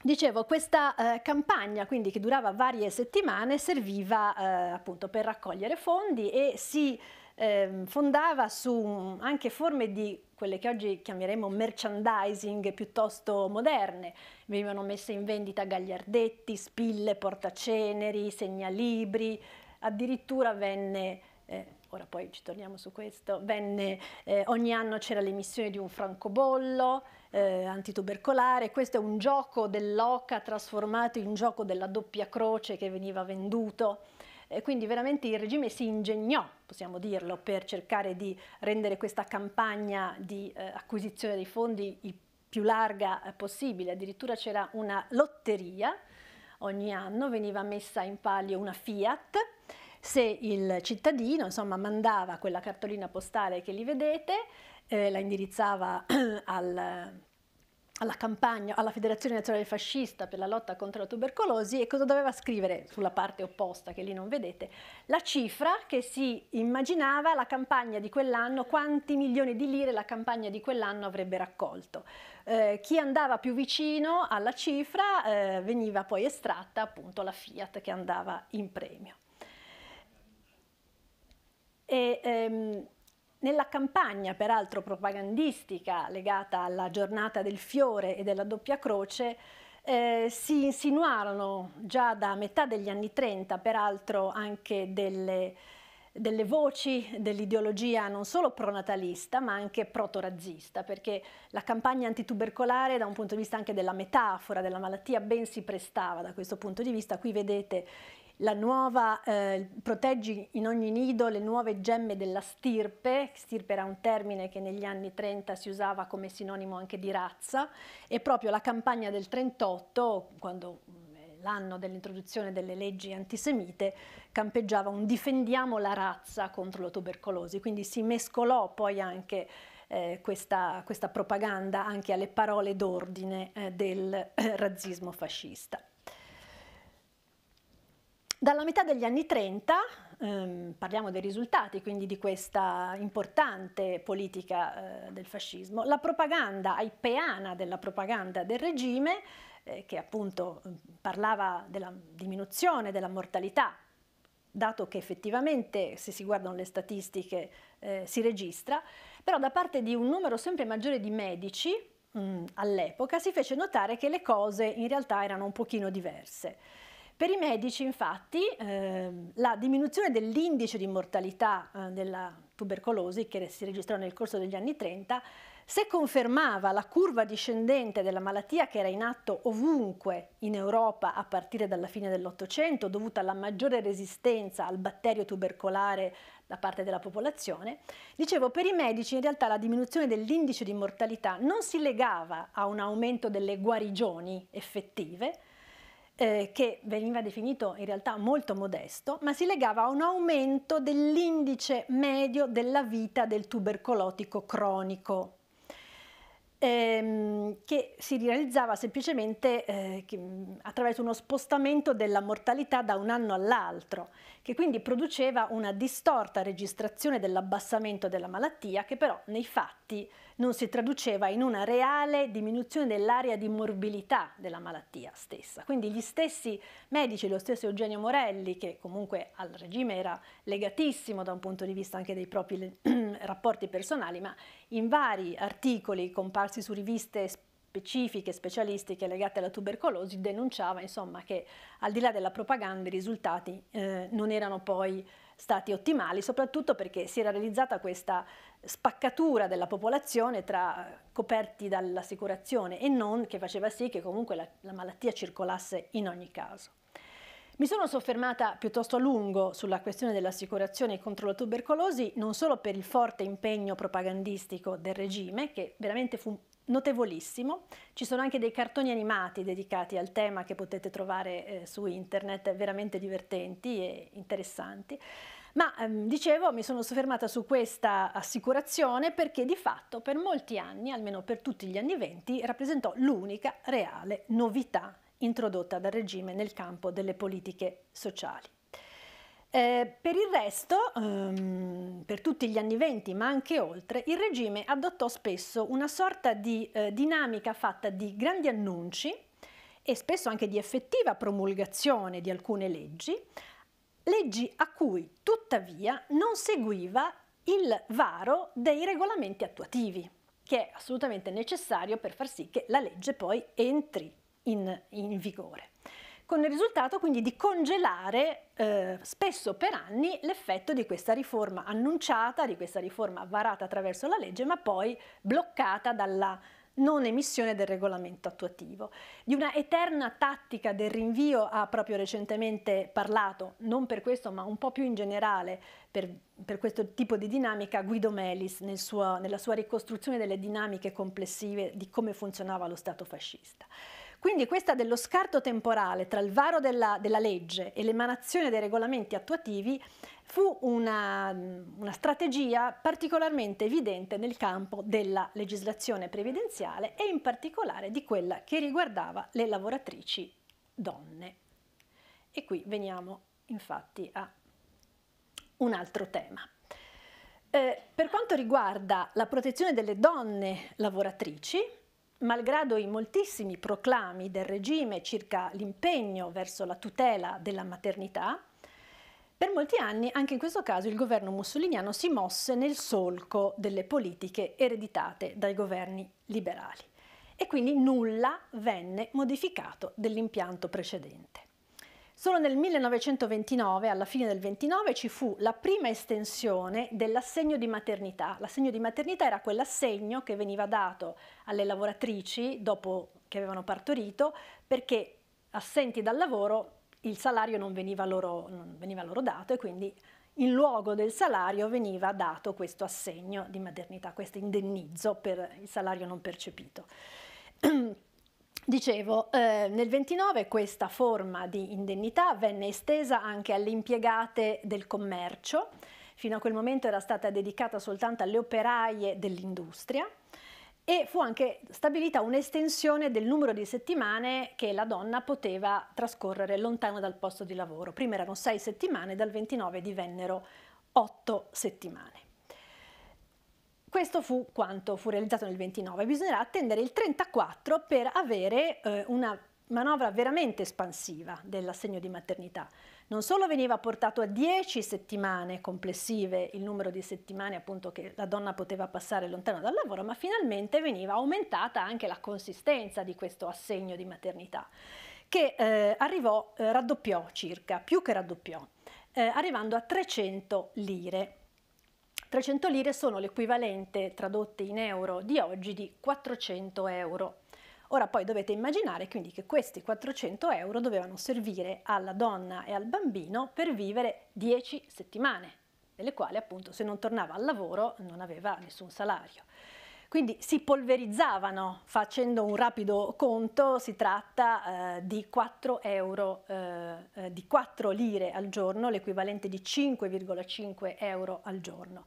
Dicevo, questa eh, campagna, quindi che durava varie settimane, serviva eh, appunto per raccogliere fondi e si eh, fondava su anche forme di quelle che oggi chiameremo merchandising piuttosto moderne. Venivano messe in vendita gagliardetti, spille, portaceneri, segnalibri, addirittura venne... Eh, ora poi ci torniamo su questo, venne, eh, ogni anno c'era l'emissione di un francobollo eh, antitubercolare, questo è un gioco dell'oca trasformato in gioco della doppia croce che veniva venduto. E quindi veramente il regime si ingegnò, possiamo dirlo, per cercare di rendere questa campagna di eh, acquisizione dei fondi il più larga eh, possibile. Addirittura c'era una lotteria, ogni anno veniva messa in palio una Fiat se il cittadino insomma, mandava quella cartolina postale che li vedete, eh, la indirizzava (clears throat) al alla campagna, alla Federazione Nazionale Fascista per la lotta contro la tubercolosi e cosa doveva scrivere sulla parte opposta che lì non vedete, la cifra che si immaginava la campagna di quell'anno, quanti milioni di lire la campagna di quell'anno avrebbe raccolto. Eh, chi andava più vicino alla cifra eh, veniva poi estratta appunto la Fiat che andava in premio. E, ehm, nella campagna, peraltro propagandistica, legata alla giornata del fiore e della doppia croce, eh, si insinuarono già da metà degli anni 30, peraltro anche delle, delle voci dell'ideologia non solo pronatalista ma anche protorazzista, perché la campagna antitubercolare da un punto di vista anche della metafora della malattia ben si prestava da questo punto di vista. Qui vedete la nuova, eh, proteggi in ogni nido le nuove gemme della stirpe, stirpe era un termine che negli anni 30 si usava come sinonimo anche di razza, e proprio la campagna del 38, quando eh, l'anno dell'introduzione delle leggi antisemite, campeggiava un difendiamo la razza contro la tubercolosi, quindi si mescolò poi anche eh, questa, questa, propaganda anche alle parole d'ordine eh, del eh, razzismo fascista. Dalla metà degli anni 30, ehm, parliamo dei risultati quindi di questa importante politica eh, del fascismo, la propaganda aipeana della propaganda del regime, eh, che appunto ehm, parlava della diminuzione della mortalità, dato che effettivamente se si guardano le statistiche eh, si registra, però da parte di un numero sempre maggiore di medici mh, mm, all'epoca si fece notare che le cose in realtà erano un pochino diverse per i medici infatti eh, la diminuzione dell'indice di mortalità eh, della tubercolosi che si registrò nel corso degli anni 30 se confermava la curva discendente della malattia che era in atto ovunque in Europa a partire dalla fine dell'Ottocento, dovuta alla maggiore resistenza al batterio tubercolare da parte della popolazione, dicevo per i medici in realtà la diminuzione dell'indice di mortalità non si legava a un aumento delle guarigioni effettive, eh, che veniva definito in realtà molto modesto, ma si legava a un aumento dell'indice medio della vita del tubercolotico cronico, ehm, che si realizzava semplicemente eh, attraverso uno spostamento della mortalità da un anno all'altro che quindi produceva una distorta registrazione dell'abbassamento della malattia che però nei fatti non si traduceva in una reale diminuzione dell'area di morbilità della malattia stessa. Quindi gli stessi medici, lo stesso Eugenio Morelli, che comunque al regime era legatissimo da un punto di vista anche dei propri (clears throat) rapporti personali, ma in vari articoli comparsi su riviste specifiche, specialistiche legate alla tubercolosi, denunciava insomma, che al di là della propaganda i risultati eh, non erano poi stati ottimali, soprattutto perché si era realizzata questa spaccatura della popolazione tra coperti dall'assicurazione e non, che faceva sì che comunque la, la malattia circolasse in ogni caso. Mi sono soffermata piuttosto a lungo sulla questione dell'assicurazione contro la tubercolosi, non solo per il forte impegno propagandistico del regime, che veramente fu notevolissimo. Ci sono anche dei cartoni animati dedicati al tema che potete trovare eh, su internet, veramente divertenti e interessanti. Ma ehm, dicevo, mi sono soffermata su questa assicurazione perché di fatto per molti anni, almeno per tutti gli anni venti, rappresentò l'unica reale novità introdotta dal regime nel campo delle politiche sociali. Eh, per il resto, ehm, per tutti gli anni venti, ma anche oltre, il regime adottò spesso una sorta di eh, dinamica fatta di grandi annunci e spesso anche di effettiva promulgazione di alcune leggi, leggi a cui tuttavia non seguiva il varo dei regolamenti attuativi, che è assolutamente necessario per far sì che la legge poi entri in, in vigore con il risultato quindi di congelare eh, spesso per anni l'effetto di questa riforma annunciata, di questa riforma varata attraverso la legge, ma poi bloccata dalla non emissione del regolamento attuativo, di una eterna tattica del rinvio ha proprio recentemente parlato, non per questo ma un po' più in generale per, per questo tipo di dinamica Guido Melis nel suo, nella sua ricostruzione delle dinamiche complessive di come funzionava lo Stato fascista. Quindi questa dello scarto temporale tra il varo della, della legge e l'emanazione dei regolamenti attuativi fu una, una, strategia particolarmente evidente nel campo della legislazione previdenziale e in particolare di quella che riguardava le lavoratrici donne. E qui veniamo infatti a un altro tema. Eh, per quanto riguarda la protezione delle donne lavoratrici, malgrado i moltissimi proclami del regime circa l'impegno verso la tutela della maternità, per molti anni, anche in questo caso, il governo mussoliniano si mosse nel solco delle politiche ereditate dai governi liberali e quindi nulla venne modificato dell'impianto precedente. Solo nel 1929, alla fine del 29, ci fu la prima estensione dell'assegno di maternità. L'assegno di maternità era quell'assegno che veniva dato alle lavoratrici dopo che avevano partorito perché assenti dal lavoro il salario non veniva loro, non veniva loro dato e quindi in luogo del salario veniva dato questo assegno di maternità, questo indennizzo per il salario non percepito. (clears throat) Dicevo, eh, nel 29 questa forma di indennità venne estesa anche alle impiegate del commercio, fino a quel momento era stata dedicata soltanto alle operaie dell'industria e fu anche stabilita un'estensione del numero di settimane che la donna poteva trascorrere lontano dal posto di lavoro. Prima erano sei settimane, dal 29 divennero otto settimane. Questo fu quanto fu realizzato nel 29. Bisognerà attendere il 34 per avere eh, una manovra veramente espansiva dell'assegno di maternità. Non solo veniva portato a 10 settimane complessive il numero di settimane appunto che la donna poteva passare lontano dal lavoro, ma finalmente veniva aumentata anche la consistenza di questo assegno di maternità, che eh, arrivò, eh, raddoppiò circa, più che raddoppiò, eh, arrivando a 300 lire 300 lire sono l'equivalente, tradotte in euro di oggi, di 400 euro. Ora poi dovete immaginare quindi che questi 400 euro dovevano servire alla donna e al bambino per vivere 10 settimane, nelle quali appunto se non tornava al lavoro non aveva nessun salario quindi si polverizzavano. Facendo un rapido conto si tratta eh, di, 4 euro, eh, eh di 4 lire al giorno, l'equivalente di 5,5 euro al giorno.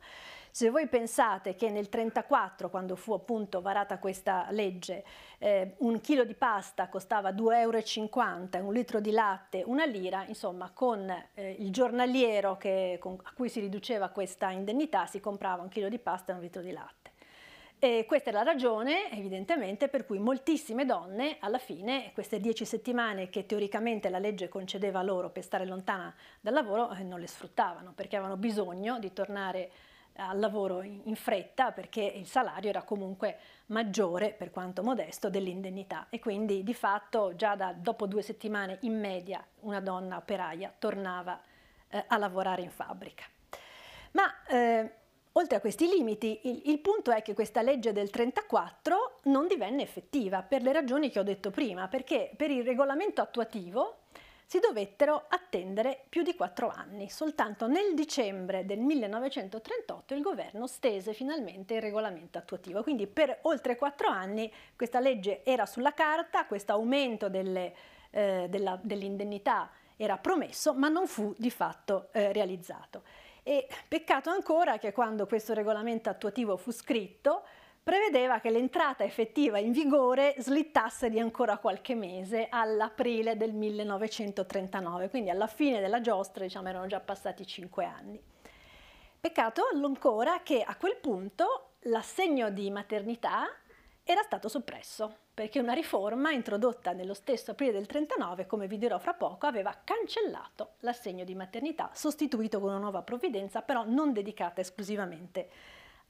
Se voi pensate che nel 1934, quando fu appunto varata questa legge, eh, un chilo di pasta costava 2,50 euro, un litro di latte una lira, insomma con eh, il giornaliero che, con, a cui si riduceva questa indennità si comprava un chilo di pasta e un litro di latte. E questa è la ragione, evidentemente, per cui moltissime donne, alla fine, queste dieci settimane che teoricamente la legge concedeva loro per stare lontana dal lavoro, eh, non le sfruttavano perché avevano bisogno di tornare eh, al lavoro in fretta perché il salario era comunque maggiore, per quanto modesto, dell'indennità e quindi di fatto già da, dopo due settimane in media una donna operaia tornava eh, a lavorare in fabbrica. Ma eh, Oltre a questi limiti, il, il, punto è che questa legge del 34 non divenne effettiva per le ragioni che ho detto prima, perché per il regolamento attuativo si dovettero attendere più di quattro anni. Soltanto nel dicembre del 1938 il governo stese finalmente il regolamento attuativo. Quindi per oltre quattro anni questa legge era sulla carta, questo aumento eh, dell'indennità eh, dell era promesso, ma non fu di fatto eh, realizzato. E peccato ancora che quando questo regolamento attuativo fu scritto, prevedeva che l'entrata effettiva in vigore slittasse di ancora qualche mese all'aprile del 1939, quindi alla fine della giostra diciamo, erano già passati cinque anni. Peccato ancora che a quel punto l'assegno di maternità era stato soppresso perché una riforma introdotta nello stesso aprile del 39, come vi dirò fra poco, aveva cancellato l'assegno di maternità, sostituito con una nuova provvidenza però non dedicata esclusivamente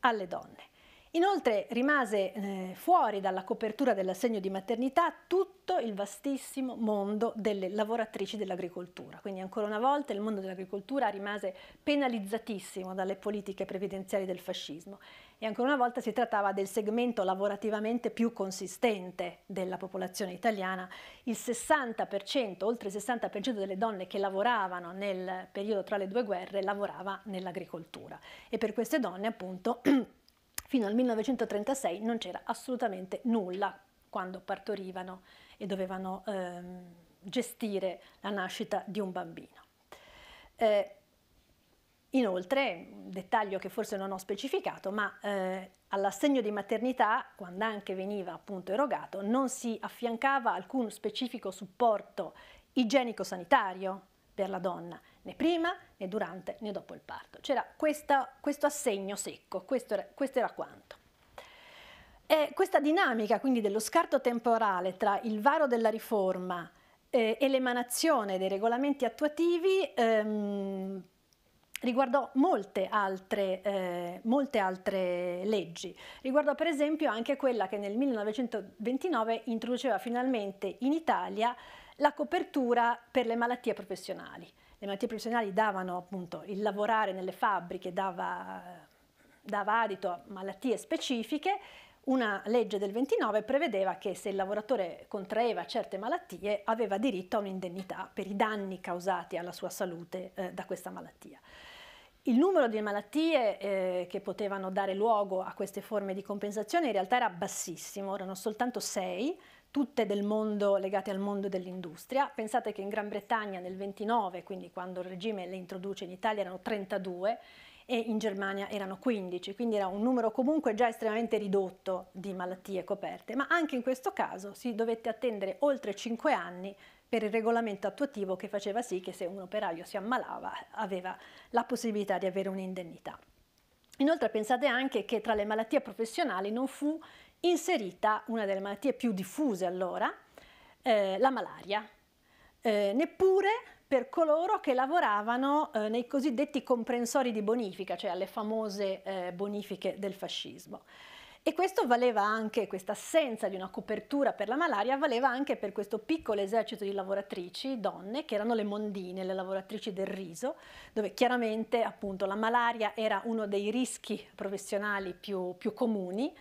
alle donne. Inoltre rimase eh, fuori dalla copertura dell'assegno di maternità tutto il vastissimo mondo delle lavoratrici dell'agricoltura, quindi ancora una volta il mondo dell'agricoltura rimase penalizzatissimo dalle politiche previdenziali del fascismo e ancora una volta si trattava del segmento lavorativamente più consistente della popolazione italiana. Il 60%, oltre il 60% delle donne che lavoravano nel periodo tra le due guerre lavorava nell'agricoltura e per queste donne appunto (clears throat) fino al 1936 non c'era assolutamente nulla quando partorivano e dovevano ehm, gestire la nascita di un bambino. Eh, Inoltre, un dettaglio che forse non ho specificato, ma eh, all'assegno di maternità, quando anche veniva appunto erogato, non si affiancava alcun specifico supporto igienico-sanitario per la donna, né prima, né durante, né dopo il parto. C'era questa, questo assegno secco, questo era, questo era quanto. E questa dinamica quindi dello scarto temporale tra il varo della riforma eh, e l'emanazione dei regolamenti attuativi ehm, riguardò molte altre, eh, molte altre, leggi. Riguardò per esempio anche quella che nel 1929 introduceva finalmente in Italia la copertura per le malattie professionali. Le malattie professionali davano appunto il lavorare nelle fabbriche, dava, dava adito a malattie specifiche. Una legge del 29 prevedeva che se il lavoratore contraeva certe malattie aveva diritto a un'indennità per i danni causati alla sua salute eh, da questa malattia. Il numero di malattie eh, che potevano dare luogo a queste forme di compensazione in realtà era bassissimo, erano soltanto sei, tutte del mondo, legate al mondo dell'industria. Pensate che in Gran Bretagna nel 29, quindi quando il regime le introduce in Italia, erano 32 e in Germania erano 15, quindi era un numero comunque già estremamente ridotto di malattie coperte, ma anche in questo caso si dovette attendere oltre 5 anni per il regolamento attuativo che faceva sì che se un operaio si ammalava aveva la possibilità di avere un'indennità. Inoltre pensate anche che tra le malattie professionali non fu inserita una delle malattie più diffuse allora, eh, la malaria, eh, neppure per coloro che lavoravano eh, nei cosiddetti comprensori di bonifica, cioè alle famose eh, bonifiche del fascismo. E questo valeva anche, questa assenza di una copertura per la malaria valeva anche per questo piccolo esercito di lavoratrici, donne, che erano le mondine, le lavoratrici del riso, dove chiaramente appunto la malaria era uno dei rischi professionali più, più comuni,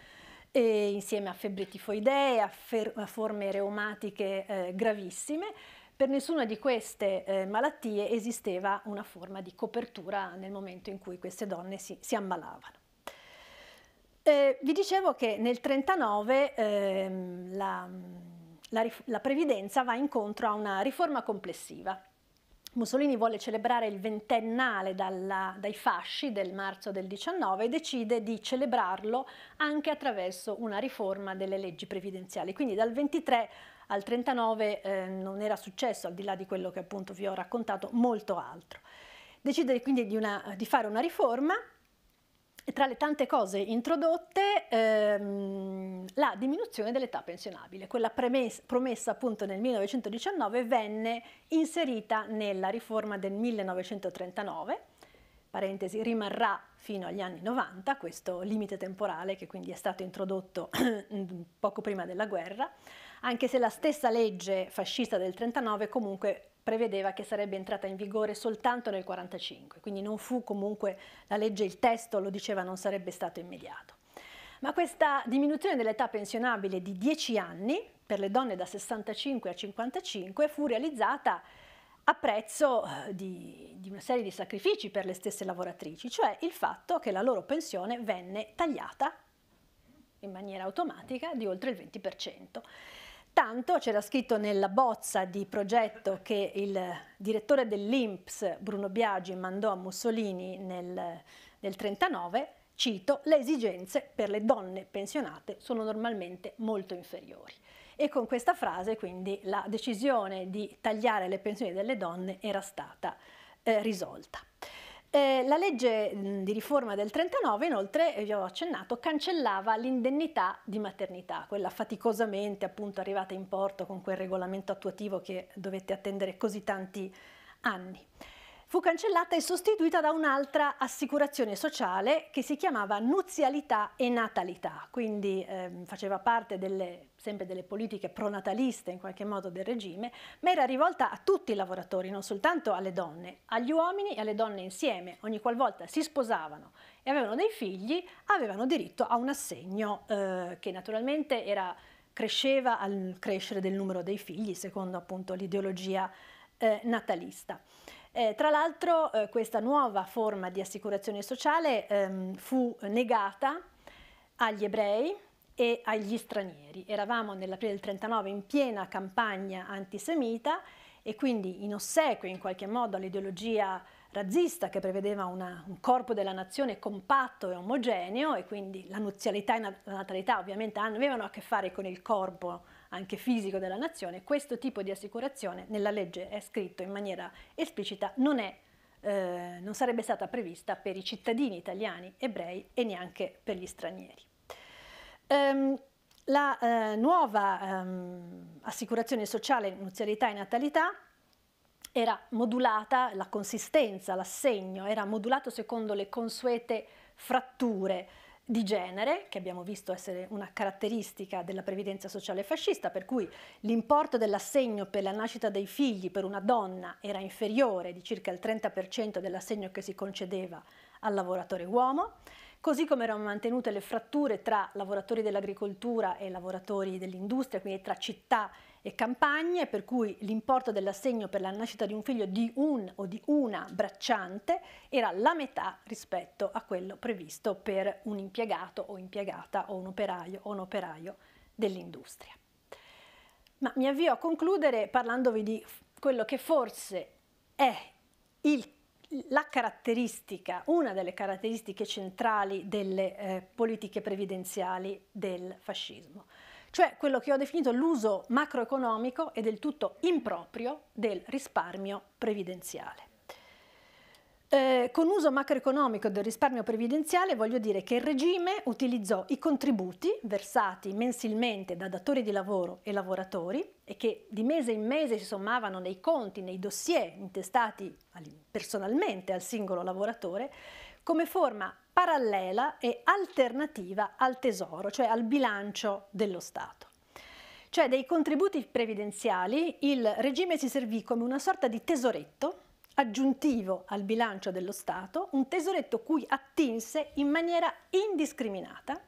insieme a febbre tifoidee, a, a forme reumatiche eh, gravissime. Per nessuna di queste eh, malattie esisteva una forma di copertura nel momento in cui queste donne si, si ammalavano. Eh, vi dicevo che nel 1939 ehm, la, la, la previdenza va incontro a una riforma complessiva. Mussolini vuole celebrare il ventennale dalla, dai fasci del marzo del 19 e decide di celebrarlo anche attraverso una riforma delle leggi previdenziali. Quindi dal 23 al 39 eh, non era successo, al di là di quello che appunto vi ho raccontato, molto altro. Decide quindi di, una, di fare una riforma e tra le tante cose introdotte, ehm, la diminuzione dell'età pensionabile, quella premessa, promessa appunto nel 1919, venne inserita nella riforma del 1939, parentesi, rimarrà fino agli anni 90, questo limite temporale che quindi è stato introdotto (clears throat) poco prima della guerra, anche se la stessa legge fascista del 1939 comunque prevedeva che sarebbe entrata in vigore soltanto nel 1945, quindi non fu comunque la legge, il testo lo diceva, non sarebbe stato immediato. Ma questa diminuzione dell'età pensionabile di 10 anni per le donne da 65 a 55 fu realizzata a prezzo eh, di, di, una serie di sacrifici per le stesse lavoratrici, cioè il fatto che la loro pensione venne tagliata in maniera automatica di oltre il 20%. Tanto c'era scritto nella bozza di progetto che il direttore dell'INPS Bruno Biagi mandò a Mussolini nel, nel 39, cito, le esigenze per le donne pensionate sono normalmente molto inferiori. E con questa frase quindi la decisione di tagliare le pensioni delle donne era stata eh, risolta. Eh, la legge di riforma del 39 inoltre, eh, vi ho accennato, cancellava l'indennità di maternità, quella faticosamente appunto arrivata in porto con quel regolamento attuativo che dovette attendere così tanti anni fu cancellata e sostituita da un'altra assicurazione sociale che si chiamava nuzialità e natalità, quindi eh, faceva parte delle, sempre delle politiche pronataliste in qualche modo del regime, ma era rivolta a tutti i lavoratori, non soltanto alle donne, agli uomini e alle donne insieme, ogni qualvolta si sposavano e avevano dei figli, avevano diritto a un assegno eh, che naturalmente era, cresceva al crescere del numero dei figli, secondo appunto l'ideologia eh, natalista. Eh, tra l'altro eh, questa nuova forma di assicurazione sociale ehm, fu negata agli ebrei e agli stranieri. Eravamo nell'aprile del 39 in piena campagna antisemita e quindi in ossequio in qualche modo all'ideologia razzista che prevedeva una, un corpo della nazione compatto e omogeneo e quindi la nuzialità e la natalità ovviamente avevano a che fare con il corpo anche fisico della nazione, questo tipo di assicurazione nella legge è scritto in maniera esplicita, non, è, eh, non sarebbe stata prevista per i cittadini italiani ebrei e neanche per gli stranieri. Um, la eh, nuova um, assicurazione sociale nuzialità e natalità era modulata, la consistenza, l'assegno era modulato secondo le consuete fratture, di genere, che abbiamo visto essere una caratteristica della previdenza sociale fascista, per cui l'importo dell'assegno per la nascita dei figli per una donna era inferiore di circa il 30% dell'assegno che si concedeva al lavoratore uomo, così come erano mantenute le fratture tra lavoratori dell'agricoltura e lavoratori dell'industria, quindi tra città e e campagne per cui l'importo dell'assegno per la nascita di un figlio di un o di una bracciante era la metà rispetto a quello previsto per un impiegato o impiegata o un operaio o un operaio dell'industria. Ma mi avvio a concludere parlandovi di quello che forse è il la caratteristica, una delle caratteristiche centrali delle eh, politiche previdenziali del fascismo, cioè quello che ho definito l'uso macroeconomico e del tutto improprio del risparmio previdenziale. Eh, con uso macroeconomico del risparmio previdenziale voglio dire che il regime utilizzò i contributi versati mensilmente da datori di lavoro e lavoratori e che di mese in mese si sommavano nei conti, nei dossier intestati personalmente al singolo lavoratore, come forma parallela e alternativa al tesoro, cioè al bilancio dello Stato. Cioè dei contributi previdenziali il regime si servì come una sorta di tesoretto aggiuntivo al bilancio dello Stato, un tesoretto cui attinse in maniera indiscriminata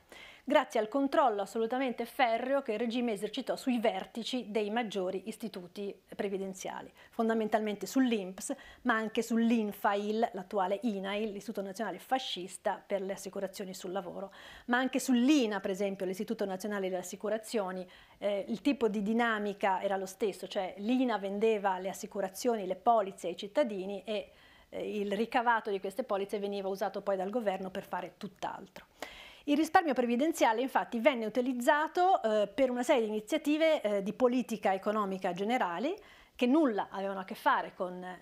grazie al controllo assolutamente ferreo che il regime esercitò sui vertici dei maggiori istituti previdenziali, fondamentalmente sull'INPS, ma anche sull'INFAIL, l'attuale INAIL, l'Istituto Nazionale Fascista per le Assicurazioni sul Lavoro, ma anche sull'INA, per esempio, l'Istituto Nazionale delle Assicurazioni. Eh, il tipo di dinamica era lo stesso, cioè l'INA vendeva le assicurazioni, le polizze ai cittadini e eh, il ricavato di queste polizze veniva usato poi dal governo per fare tutt'altro. Il risparmio previdenziale infatti venne utilizzato eh, per una serie di iniziative eh, di politica economica generali che nulla avevano a che fare con eh,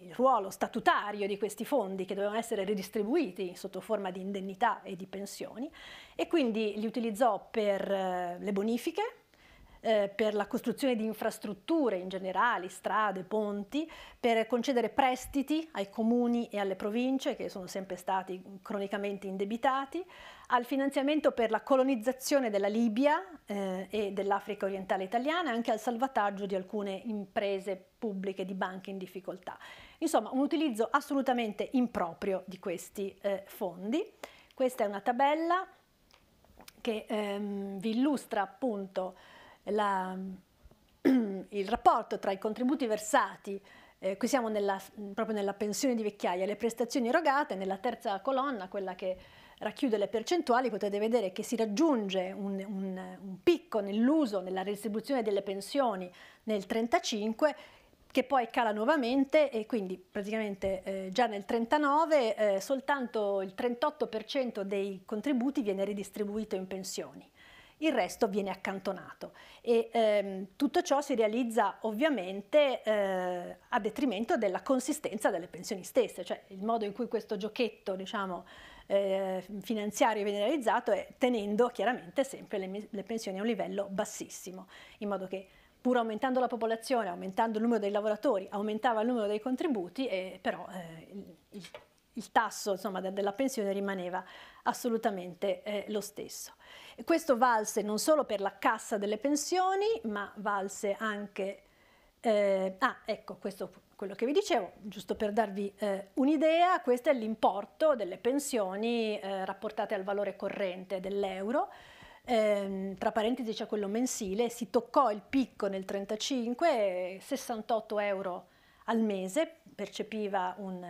il ruolo statutario di questi fondi che dovevano essere ridistribuiti sotto forma di indennità e di pensioni e quindi li utilizzò per eh, le bonifiche, eh, per la costruzione di infrastrutture in generale, strade, ponti, per concedere prestiti ai comuni e alle province che sono sempre stati cronicamente indebitati, al finanziamento per la colonizzazione della Libia eh, e dell'Africa orientale italiana e anche al salvataggio di alcune imprese pubbliche di banche in difficoltà. Insomma, un utilizzo assolutamente improprio di questi eh, fondi. Questa è una tabella che ehm, vi illustra appunto la, (clears throat) il rapporto tra i contributi versati eh, qui siamo nella, proprio nella pensione di vecchiaia, le prestazioni erogate, nella terza colonna, quella che racchiude le percentuali, potete vedere che si raggiunge un, un, un picco nell'uso, nella distribuzione delle pensioni nel 35, che poi cala nuovamente e quindi praticamente eh, già nel 39 eh, soltanto il 38% dei contributi viene ridistribuito in pensioni il resto viene accantonato e ehm, tutto ciò si realizza ovviamente eh, a detrimento della consistenza delle pensioni stesse, cioè il modo in cui questo giochetto diciamo, eh, finanziario viene realizzato è tenendo chiaramente sempre le, le pensioni a un livello bassissimo, in modo che pur aumentando la popolazione, aumentando il numero dei lavoratori, aumentava il numero dei contributi, e però eh, il, il il tasso insomma, della pensione rimaneva assolutamente eh, lo stesso. E questo valse non solo per la cassa delle pensioni, ma valse anche... Eh, ah, ecco, questo quello che vi dicevo, giusto per darvi eh, un'idea, questo è l'importo delle pensioni eh, rapportate al valore corrente dell'euro. Ehm, tra parentesi c'è quello mensile, si toccò il picco nel 1935, 68 euro al mese, percepiva un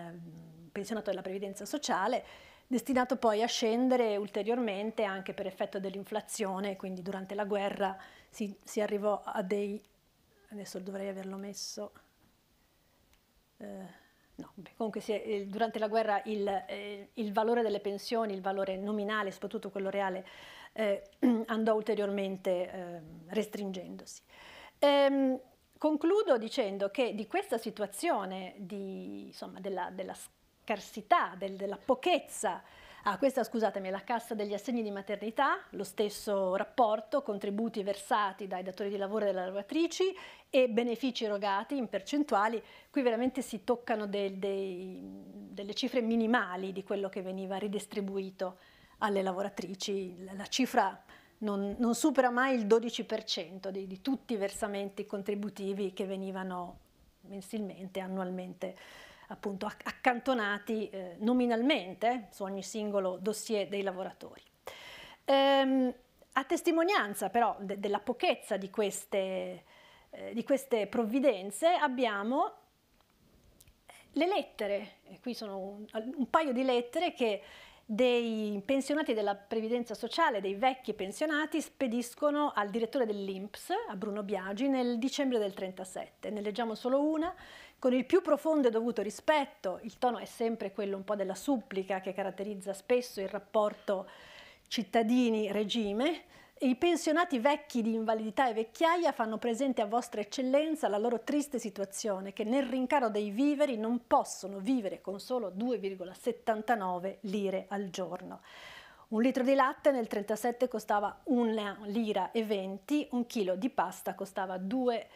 pensionato della previdenza sociale, destinato poi a scendere ulteriormente anche per effetto dell'inflazione, quindi durante la guerra si, si arrivò a dei... adesso dovrei averlo messo... Eh, No, comunque è, eh, durante la guerra il, eh, il, valore delle pensioni, il valore nominale, soprattutto quello reale, eh, (clears throat) andò ulteriormente eh, restringendosi. Ehm, concludo dicendo che di questa situazione di, insomma, della, della, scarsità, del, della pochezza. Ah, questa scusatemi, è la cassa degli assegni di maternità, lo stesso rapporto, contributi versati dai datori di lavoro e dalle lavoratrici e benefici erogati in percentuali, qui veramente si toccano dei, dei, delle cifre minimali di quello che veniva ridistribuito alle lavoratrici, la, la cifra non, non, supera mai il 12% di, di tutti i versamenti contributivi che venivano mensilmente, annualmente appunto accantonati eh, nominalmente su ogni singolo dossier dei lavoratori. Ehm, a testimonianza però de della pochezza di queste, eh, di queste provvidenze abbiamo eh, le lettere, e qui sono un, un paio di lettere che dei pensionati della previdenza sociale, dei vecchi pensionati, spediscono al direttore dell'INPS, a Bruno Biagi, nel dicembre del 1937. Ne leggiamo solo una con il più profondo e dovuto rispetto, il tono è sempre quello un po' della supplica che caratterizza spesso il rapporto cittadini-regime, i pensionati vecchi di invalidità e vecchiaia fanno presente a vostra eccellenza la loro triste situazione, che nel rincaro dei viveri non possono vivere con solo 2,79 lire al giorno. Un litro di latte nel 1937 costava 1 lira e 20, un chilo di pasta costava 2 lire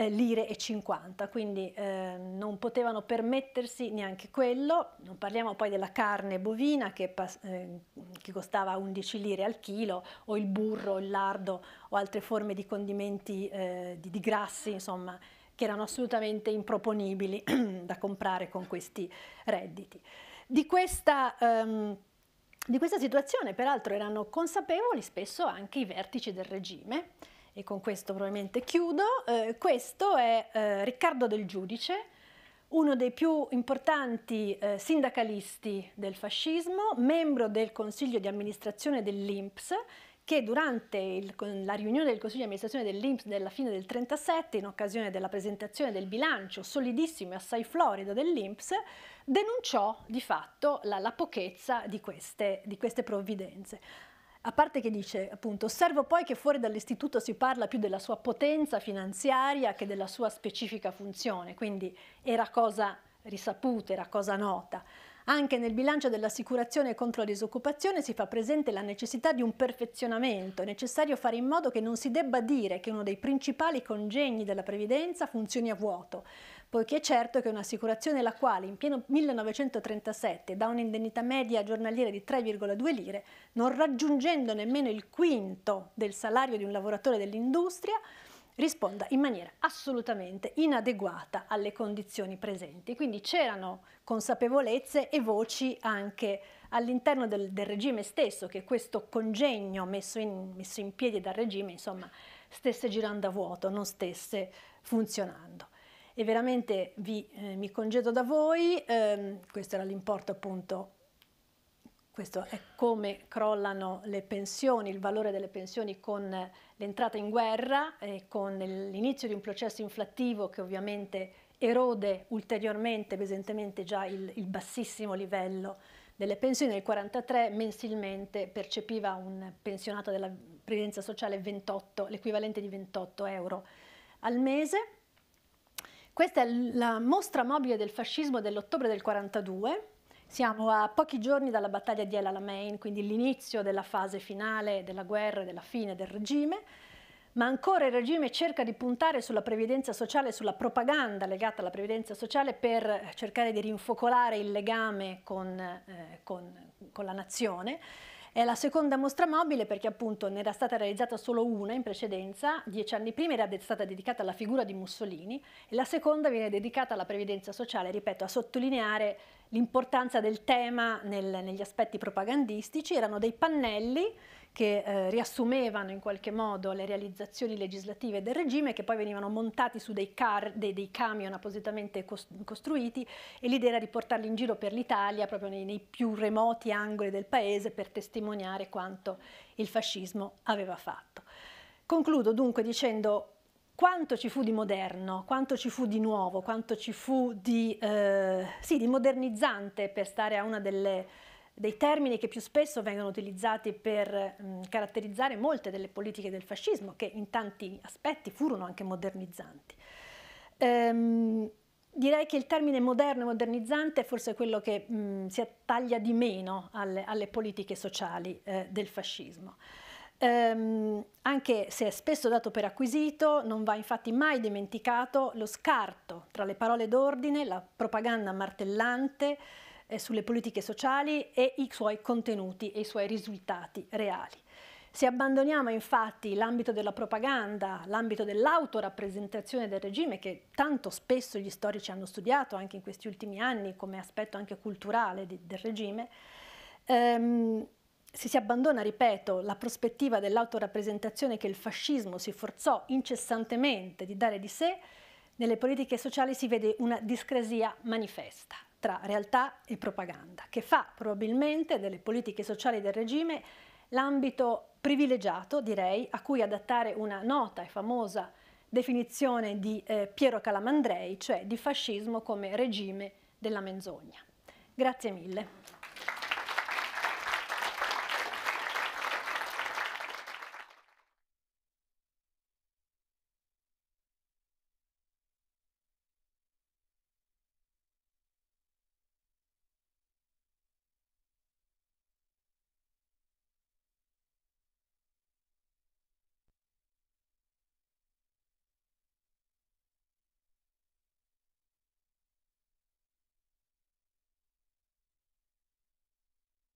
eh, lire e 50, quindi eh, non potevano permettersi neanche quello, non parliamo poi della carne bovina che, eh, che, costava 11 lire al chilo o il burro, il lardo o altre forme di condimenti eh, di, di, grassi, insomma, che erano assolutamente improponibili (clears throat) da comprare con questi redditi. Di questa, ehm, di questa situazione peraltro erano consapevoli spesso anche i vertici del regime, e con questo probabilmente chiudo, eh, questo è eh, Riccardo del Giudice, uno dei più importanti eh, sindacalisti del fascismo, membro del consiglio di amministrazione dell'INPS, che durante il, la riunione del Consiglio di amministrazione dell'INPS della fine del 1937, in occasione della presentazione del bilancio solidissimo e assai florido dell'INPS, denunciò di fatto la, la pochezza di queste, di queste provvidenze a parte che dice appunto osservo poi che fuori dall'istituto si parla più della sua potenza finanziaria che della sua specifica funzione, quindi era cosa risaputa, era cosa nota. Anche nel bilancio dell'assicurazione contro la disoccupazione si fa presente la necessità di un perfezionamento, è necessario fare in modo che non si debba dire che uno dei principali congegni della previdenza funzioni a vuoto, poiché è certo che un'assicurazione la quale in pieno 1937 dà un'indennità media giornaliera di 3,2 lire, non raggiungendo nemmeno il quinto del salario di un lavoratore dell'industria, risponda in maniera assolutamente inadeguata alle condizioni presenti. Quindi c'erano consapevolezze e voci anche all'interno del, del, regime stesso che questo congegno messo in, messo in piedi dal regime insomma, stesse girando a vuoto, non stesse funzionando e veramente vi, eh, mi congedo da voi, eh, questo era l'importo appunto, questo è come crollano le pensioni, il valore delle pensioni con l'entrata in guerra e con l'inizio di un processo inflattivo che ovviamente erode ulteriormente, pesantemente già il, il bassissimo livello delle pensioni. Nel 1943 mensilmente percepiva un pensionato della previdenza sociale 28, l'equivalente di 28 euro al mese questa è la mostra mobile del fascismo dell'ottobre del 42. Siamo a pochi giorni dalla battaglia di El Alamein, quindi l'inizio della fase finale della guerra e della fine del regime, ma ancora il regime cerca di puntare sulla previdenza sociale, sulla propaganda legata alla previdenza sociale per cercare di rinfocolare il legame con, eh, con, con la nazione. È la seconda mostra mobile perché appunto ne era stata realizzata solo una in precedenza, dieci anni prima era stata dedicata alla figura di Mussolini e la seconda viene dedicata alla previdenza sociale, ripeto, a sottolineare l'importanza del tema nel, negli aspetti propagandistici, erano dei pannelli che eh, riassumevano in qualche modo le realizzazioni legislative del regime che poi venivano montati su dei, car, dei, dei camion appositamente costruiti e l'idea era di portarli in giro per l'Italia proprio nei, nei più remoti angoli del paese per testimoniare quanto il fascismo aveva fatto. Concludo dunque dicendo quanto ci fu di moderno, quanto ci fu di nuovo, quanto ci fu di, eh, sì, di modernizzante per stare a una delle dei termini che più spesso vengono utilizzati per mh, mm, caratterizzare molte delle politiche del fascismo, che in tanti aspetti furono anche modernizzanti. Ehm, direi che il termine moderno e modernizzante è forse quello che mh, mm, si attaglia di meno alle, alle politiche sociali eh, del fascismo. Ehm, anche se è spesso dato per acquisito, non va infatti mai dimenticato lo scarto tra le parole d'ordine, la propaganda martellante, eh, sulle politiche sociali e i suoi contenuti e i suoi risultati reali. Se abbandoniamo infatti l'ambito della propaganda, l'ambito dell'autorappresentazione del regime, che tanto spesso gli storici hanno studiato anche in questi ultimi anni come aspetto anche culturale di, del regime, ehm, se si abbandona, ripeto, la prospettiva dell'autorappresentazione che il fascismo si forzò incessantemente di dare di sé, nelle politiche sociali si vede una discresia manifesta tra realtà e propaganda, che fa probabilmente delle politiche sociali del regime l'ambito privilegiato, direi, a cui adattare una nota e famosa definizione di eh, Piero Calamandrei, cioè di fascismo come regime della menzogna. Grazie mille.